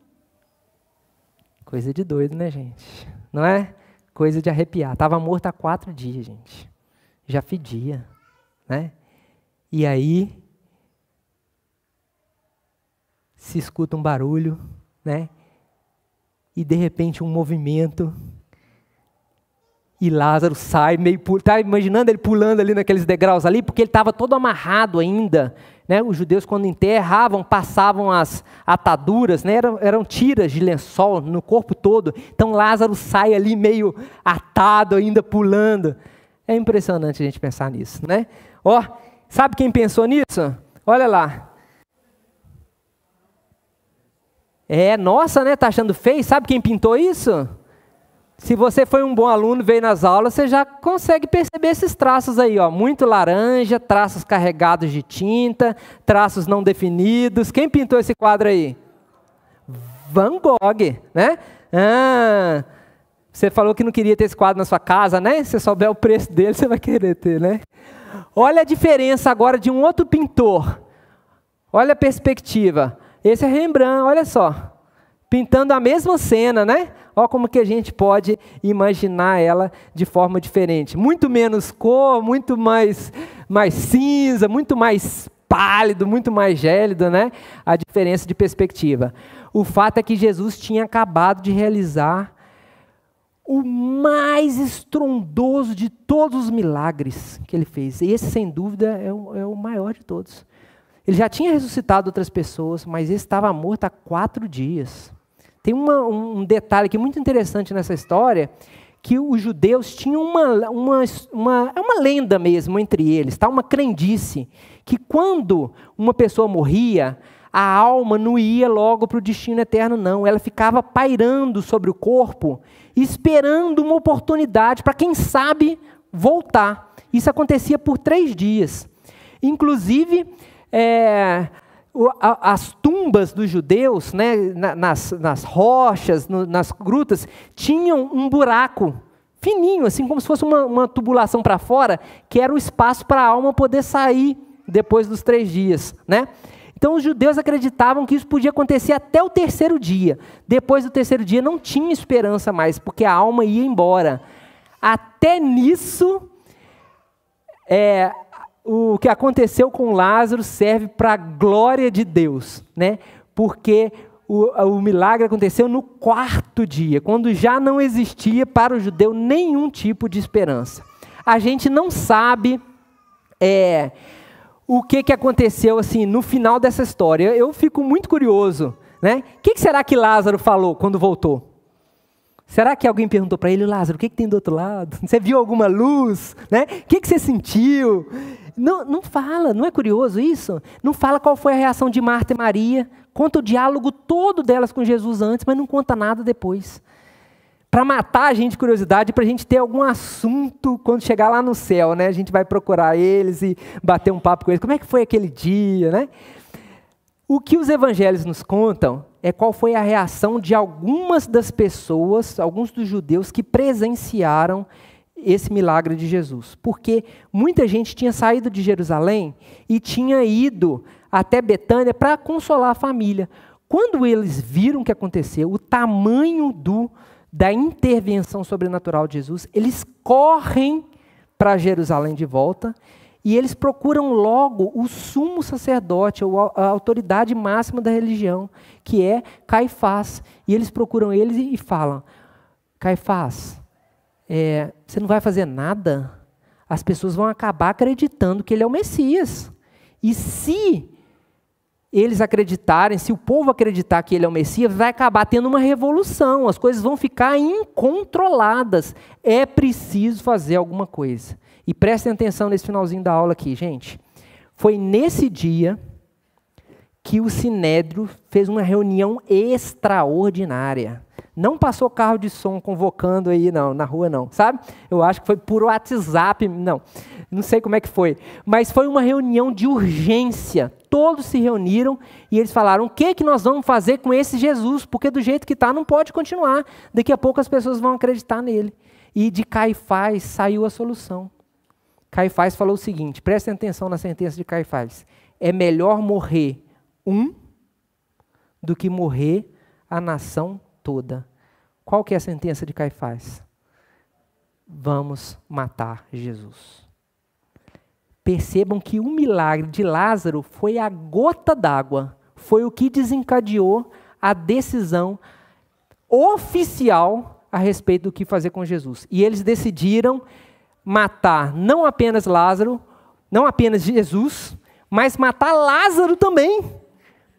Coisa de doido, né, gente? Não é? Coisa de arrepiar. Estava morto há quatro dias, gente. Já fedia, né? E aí se escuta um barulho, né? E de repente um movimento e Lázaro sai meio. Está imaginando ele pulando ali naqueles degraus ali, porque ele estava todo amarrado ainda. Né? Os judeus, quando enterravam, passavam as ataduras, né? eram, eram tiras de lençol no corpo todo. Então Lázaro sai ali meio atado, ainda pulando. É impressionante a gente pensar nisso, né? Ó, oh, sabe quem pensou nisso? Olha lá. É, nossa, né? Tá achando feio? Sabe quem pintou isso? Se você foi um bom aluno, veio nas aulas, você já consegue perceber esses traços aí, ó, muito laranja, traços carregados de tinta, traços não definidos. Quem pintou esse quadro aí? Van Gogh, né? Ah, você falou que não queria ter esse quadro na sua casa, né? Se você souber o preço dele, [laughs] você vai querer ter, né? Olha a diferença agora de um outro pintor. Olha a perspectiva. Esse é Rembrandt, olha só. Pintando a mesma cena, né? Olha como que a gente pode imaginar ela de forma diferente. Muito menos cor, muito mais, mais cinza, muito mais pálido, muito mais gélido, né? A diferença de perspectiva. O fato é que Jesus tinha acabado de realizar o mais estrondoso de todos os milagres que ele fez. E esse, sem dúvida, é o, é o maior de todos. Ele já tinha ressuscitado outras pessoas, mas estava morto há quatro dias. Tem uma, um detalhe aqui muito interessante nessa história, que os judeus tinham uma, uma, uma, é uma lenda mesmo entre eles, tá? uma crendice, que quando uma pessoa morria, a alma não ia logo para o destino eterno, não. Ela ficava pairando sobre o corpo, esperando uma oportunidade para, quem sabe, voltar. Isso acontecia por três dias. Inclusive, é, as tumbas dos judeus, né, nas, nas rochas, no, nas grutas, tinham um buraco fininho, assim como se fosse uma, uma tubulação para fora, que era o espaço para a alma poder sair depois dos três dias, né? Então os judeus acreditavam que isso podia acontecer até o terceiro dia. Depois do terceiro dia não tinha esperança mais, porque a alma ia embora. Até nisso, é, o que aconteceu com Lázaro serve para a glória de Deus, né? Porque o, o, milagre aconteceu no quarto dia, quando já não existia para o judeu nenhum tipo de esperança. A gente não sabe é, o que, que aconteceu assim no final dessa história. Eu fico muito curioso, né? O que, que, será que Lázaro falou quando voltou? Será que alguém perguntou para ele, Lázaro, o que, que, tem do outro lado? Você viu alguma luz? Né? O que, que você sentiu? Não, não fala, não é curioso isso? Não fala qual foi a reação de Marta e Maria, conta o diálogo todo delas com Jesus antes, mas não conta nada depois. Para matar a gente de curiosidade, para a gente ter algum assunto quando chegar lá no céu, né? A gente vai procurar eles e bater um papo com eles. Como é que foi aquele dia, né? O que os evangelhos nos contam é qual foi a reação de algumas das pessoas, alguns dos judeus que presenciaram esse milagre de Jesus, porque muita gente tinha saído de Jerusalém e tinha ido até Betânia para consolar a família. Quando eles viram o que aconteceu, o tamanho do da intervenção sobrenatural de Jesus, eles correm para Jerusalém de volta e eles procuram logo o sumo sacerdote, a autoridade máxima da religião, que é Caifás. E eles procuram ele e falam: Caifás, é, você não vai fazer nada, as pessoas vão acabar acreditando que ele é o Messias. E se eles acreditarem, se o povo acreditar que ele é o Messias, vai acabar tendo uma revolução, as coisas vão ficar incontroladas. É preciso fazer alguma coisa. E prestem atenção nesse finalzinho da aula aqui, gente. Foi nesse dia que o Sinédrio fez uma reunião extraordinária. Não passou carro de som convocando aí, não, na rua não, sabe? Eu acho que foi por WhatsApp, não, não sei como é que foi. Mas foi uma reunião de urgência. Todos se reuniram e eles falaram: o que, é que nós vamos fazer com esse Jesus? Porque do jeito que está, não pode continuar. Daqui a pouco as pessoas vão acreditar nele. E de Caifás saiu a solução. Caifás falou o seguinte: prestem atenção na sentença de Caifás. É melhor morrer um do que morrer a nação toda. Qual que é a sentença de Caifás? Vamos matar Jesus. Percebam que o milagre de Lázaro foi a gota d'água, foi o que desencadeou a decisão oficial a respeito do que fazer com Jesus. E eles decidiram matar não apenas Lázaro, não apenas Jesus, mas matar Lázaro também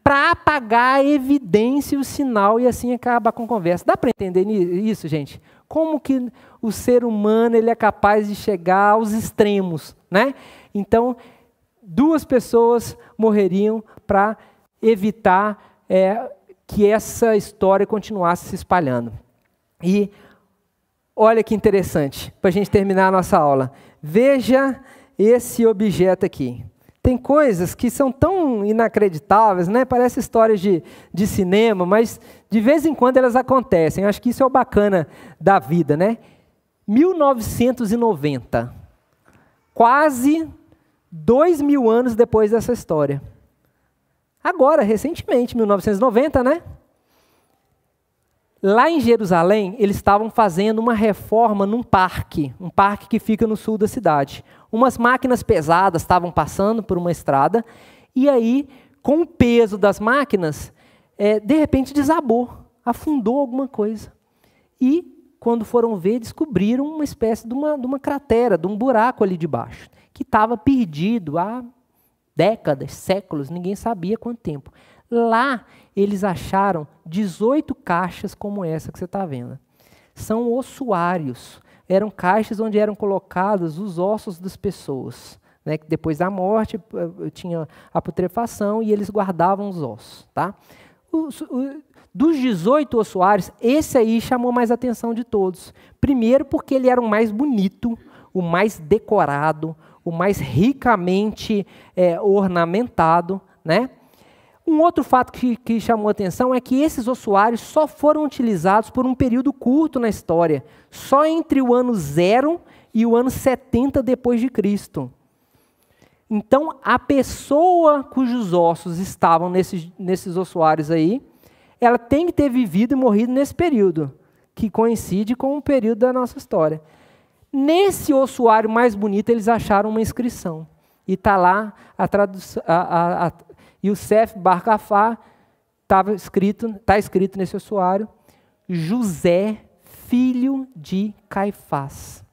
para apagar a evidência e o sinal e assim acabar com a conversa. Dá para entender isso, gente? Como que o ser humano ele é capaz de chegar aos extremos, né? Então, duas pessoas morreriam para evitar é, que essa história continuasse se espalhando. E olha que interessante, para a gente terminar a nossa aula. Veja esse objeto aqui. Tem coisas que são tão inacreditáveis, né? Parece histórias de, de cinema, mas de vez em quando elas acontecem. Eu acho que isso é o bacana da vida, né? 1990. Quase dois mil anos depois dessa história. Agora, recentemente, 1990, né? Lá em Jerusalém, eles estavam fazendo uma reforma num parque, um parque que fica no sul da cidade. Umas máquinas pesadas estavam passando por uma estrada, e aí, com o peso das máquinas, é, de repente desabou, afundou alguma coisa. E, quando foram ver, descobriram uma espécie de uma, de uma cratera, de um buraco ali debaixo, que estava perdido há décadas, séculos, ninguém sabia quanto tempo. Lá eles acharam 18 caixas como essa que você está vendo. São ossuários. Eram caixas onde eram colocados os ossos das pessoas. Né, que depois da morte eh, eh, tinha a putrefação e eles guardavam os ossos. Tá? Os, dos 18 ossuários, esse aí chamou mais atenção de todos. Primeiro, porque ele era o mais bonito, o mais decorado, o mais ricamente é, ornamentado. Né? Um outro fato que, que chamou atenção é que esses ossuários só foram utilizados por um período curto na história, só entre o ano 0 e o ano 70 depois de Cristo. Então, a pessoa cujos ossos estavam nesses, nesses ossuários aí, ela tem que ter vivido e morrido nesse período, que coincide com o período da nossa história. Nesse ossuário mais bonito, eles acharam uma inscrição. E está lá a, a, a, e o Sef Bar estava escrito, está escrito nesse ossuário, José, filho de Caifás.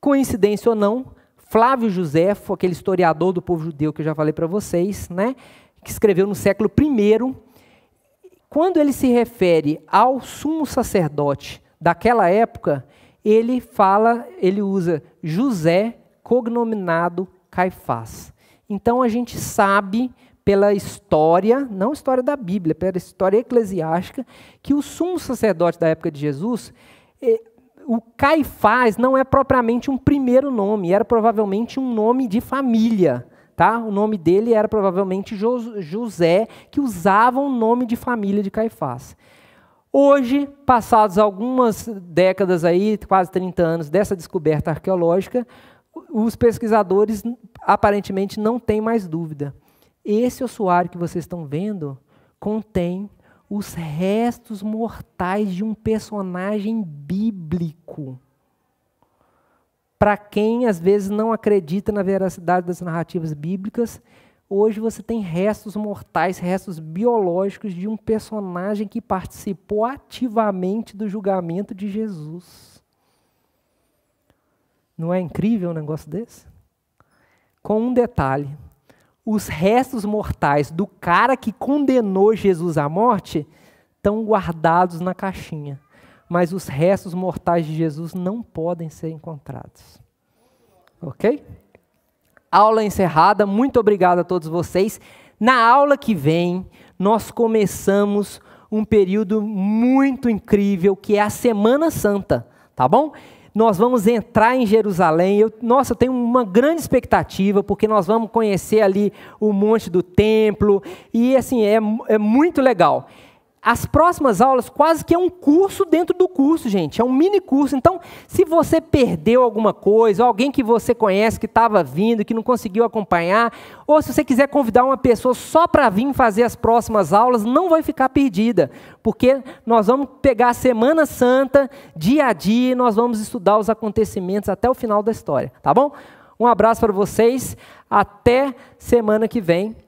Coincidência ou não, Flávio José, aquele historiador do povo judeu que eu já falei para vocês, né, que escreveu no século I, quando ele se refere ao sumo sacerdote daquela época, ele fala, ele usa José, cognominado Caifás. Então a gente sabe pela história, não história da Bíblia, pela história eclesiástica, que o sumo sacerdote da época de Jesus, eh, o Caifás não é propriamente um primeiro nome, era provavelmente um nome de família. Tá? O nome dele era provavelmente José, que usava o nome de família de Caifás. Hoje, passados algumas décadas aí, quase 30 anos dessa descoberta arqueológica, os pesquisadores aparentemente não têm mais dúvida. Esse ossuário que vocês estão vendo contém os restos mortais de um personagem bíblico. Para quem às vezes não acredita na veracidade das narrativas bíblicas, hoje você tem restos mortais, restos biológicos de um personagem que participou ativamente do julgamento de Jesus. Não é incrível um negócio desse? Com um detalhe: os restos mortais do cara que condenou Jesus à morte estão guardados na caixinha, mas os restos mortais de Jesus não podem ser encontrados. Ok? Aula encerrada, muito obrigado a todos vocês. Na aula que vem, nós começamos um período muito incrível que é a Semana Santa, tá bom? nós vamos entrar em Jerusalém. Eu, nossa, eu tenho uma grande expectativa, porque nós vamos conhecer ali o Monte do Templo, e assim, é, é muito legal as próximas aulas quase que é um curso dentro do curso, gente. É um mini curso. Então, se você perdeu alguma coisa, alguém que você conhece que estava vindo, que não conseguiu acompanhar, ou se você quiser convidar uma pessoa só para vir fazer as próximas aulas, não vai ficar perdida, porque nós vamos pegar a Semana Santa, dia a dia, e nós vamos estudar os acontecimentos até o final da história, tá bom? Um abraço para vocês, até semana que vem.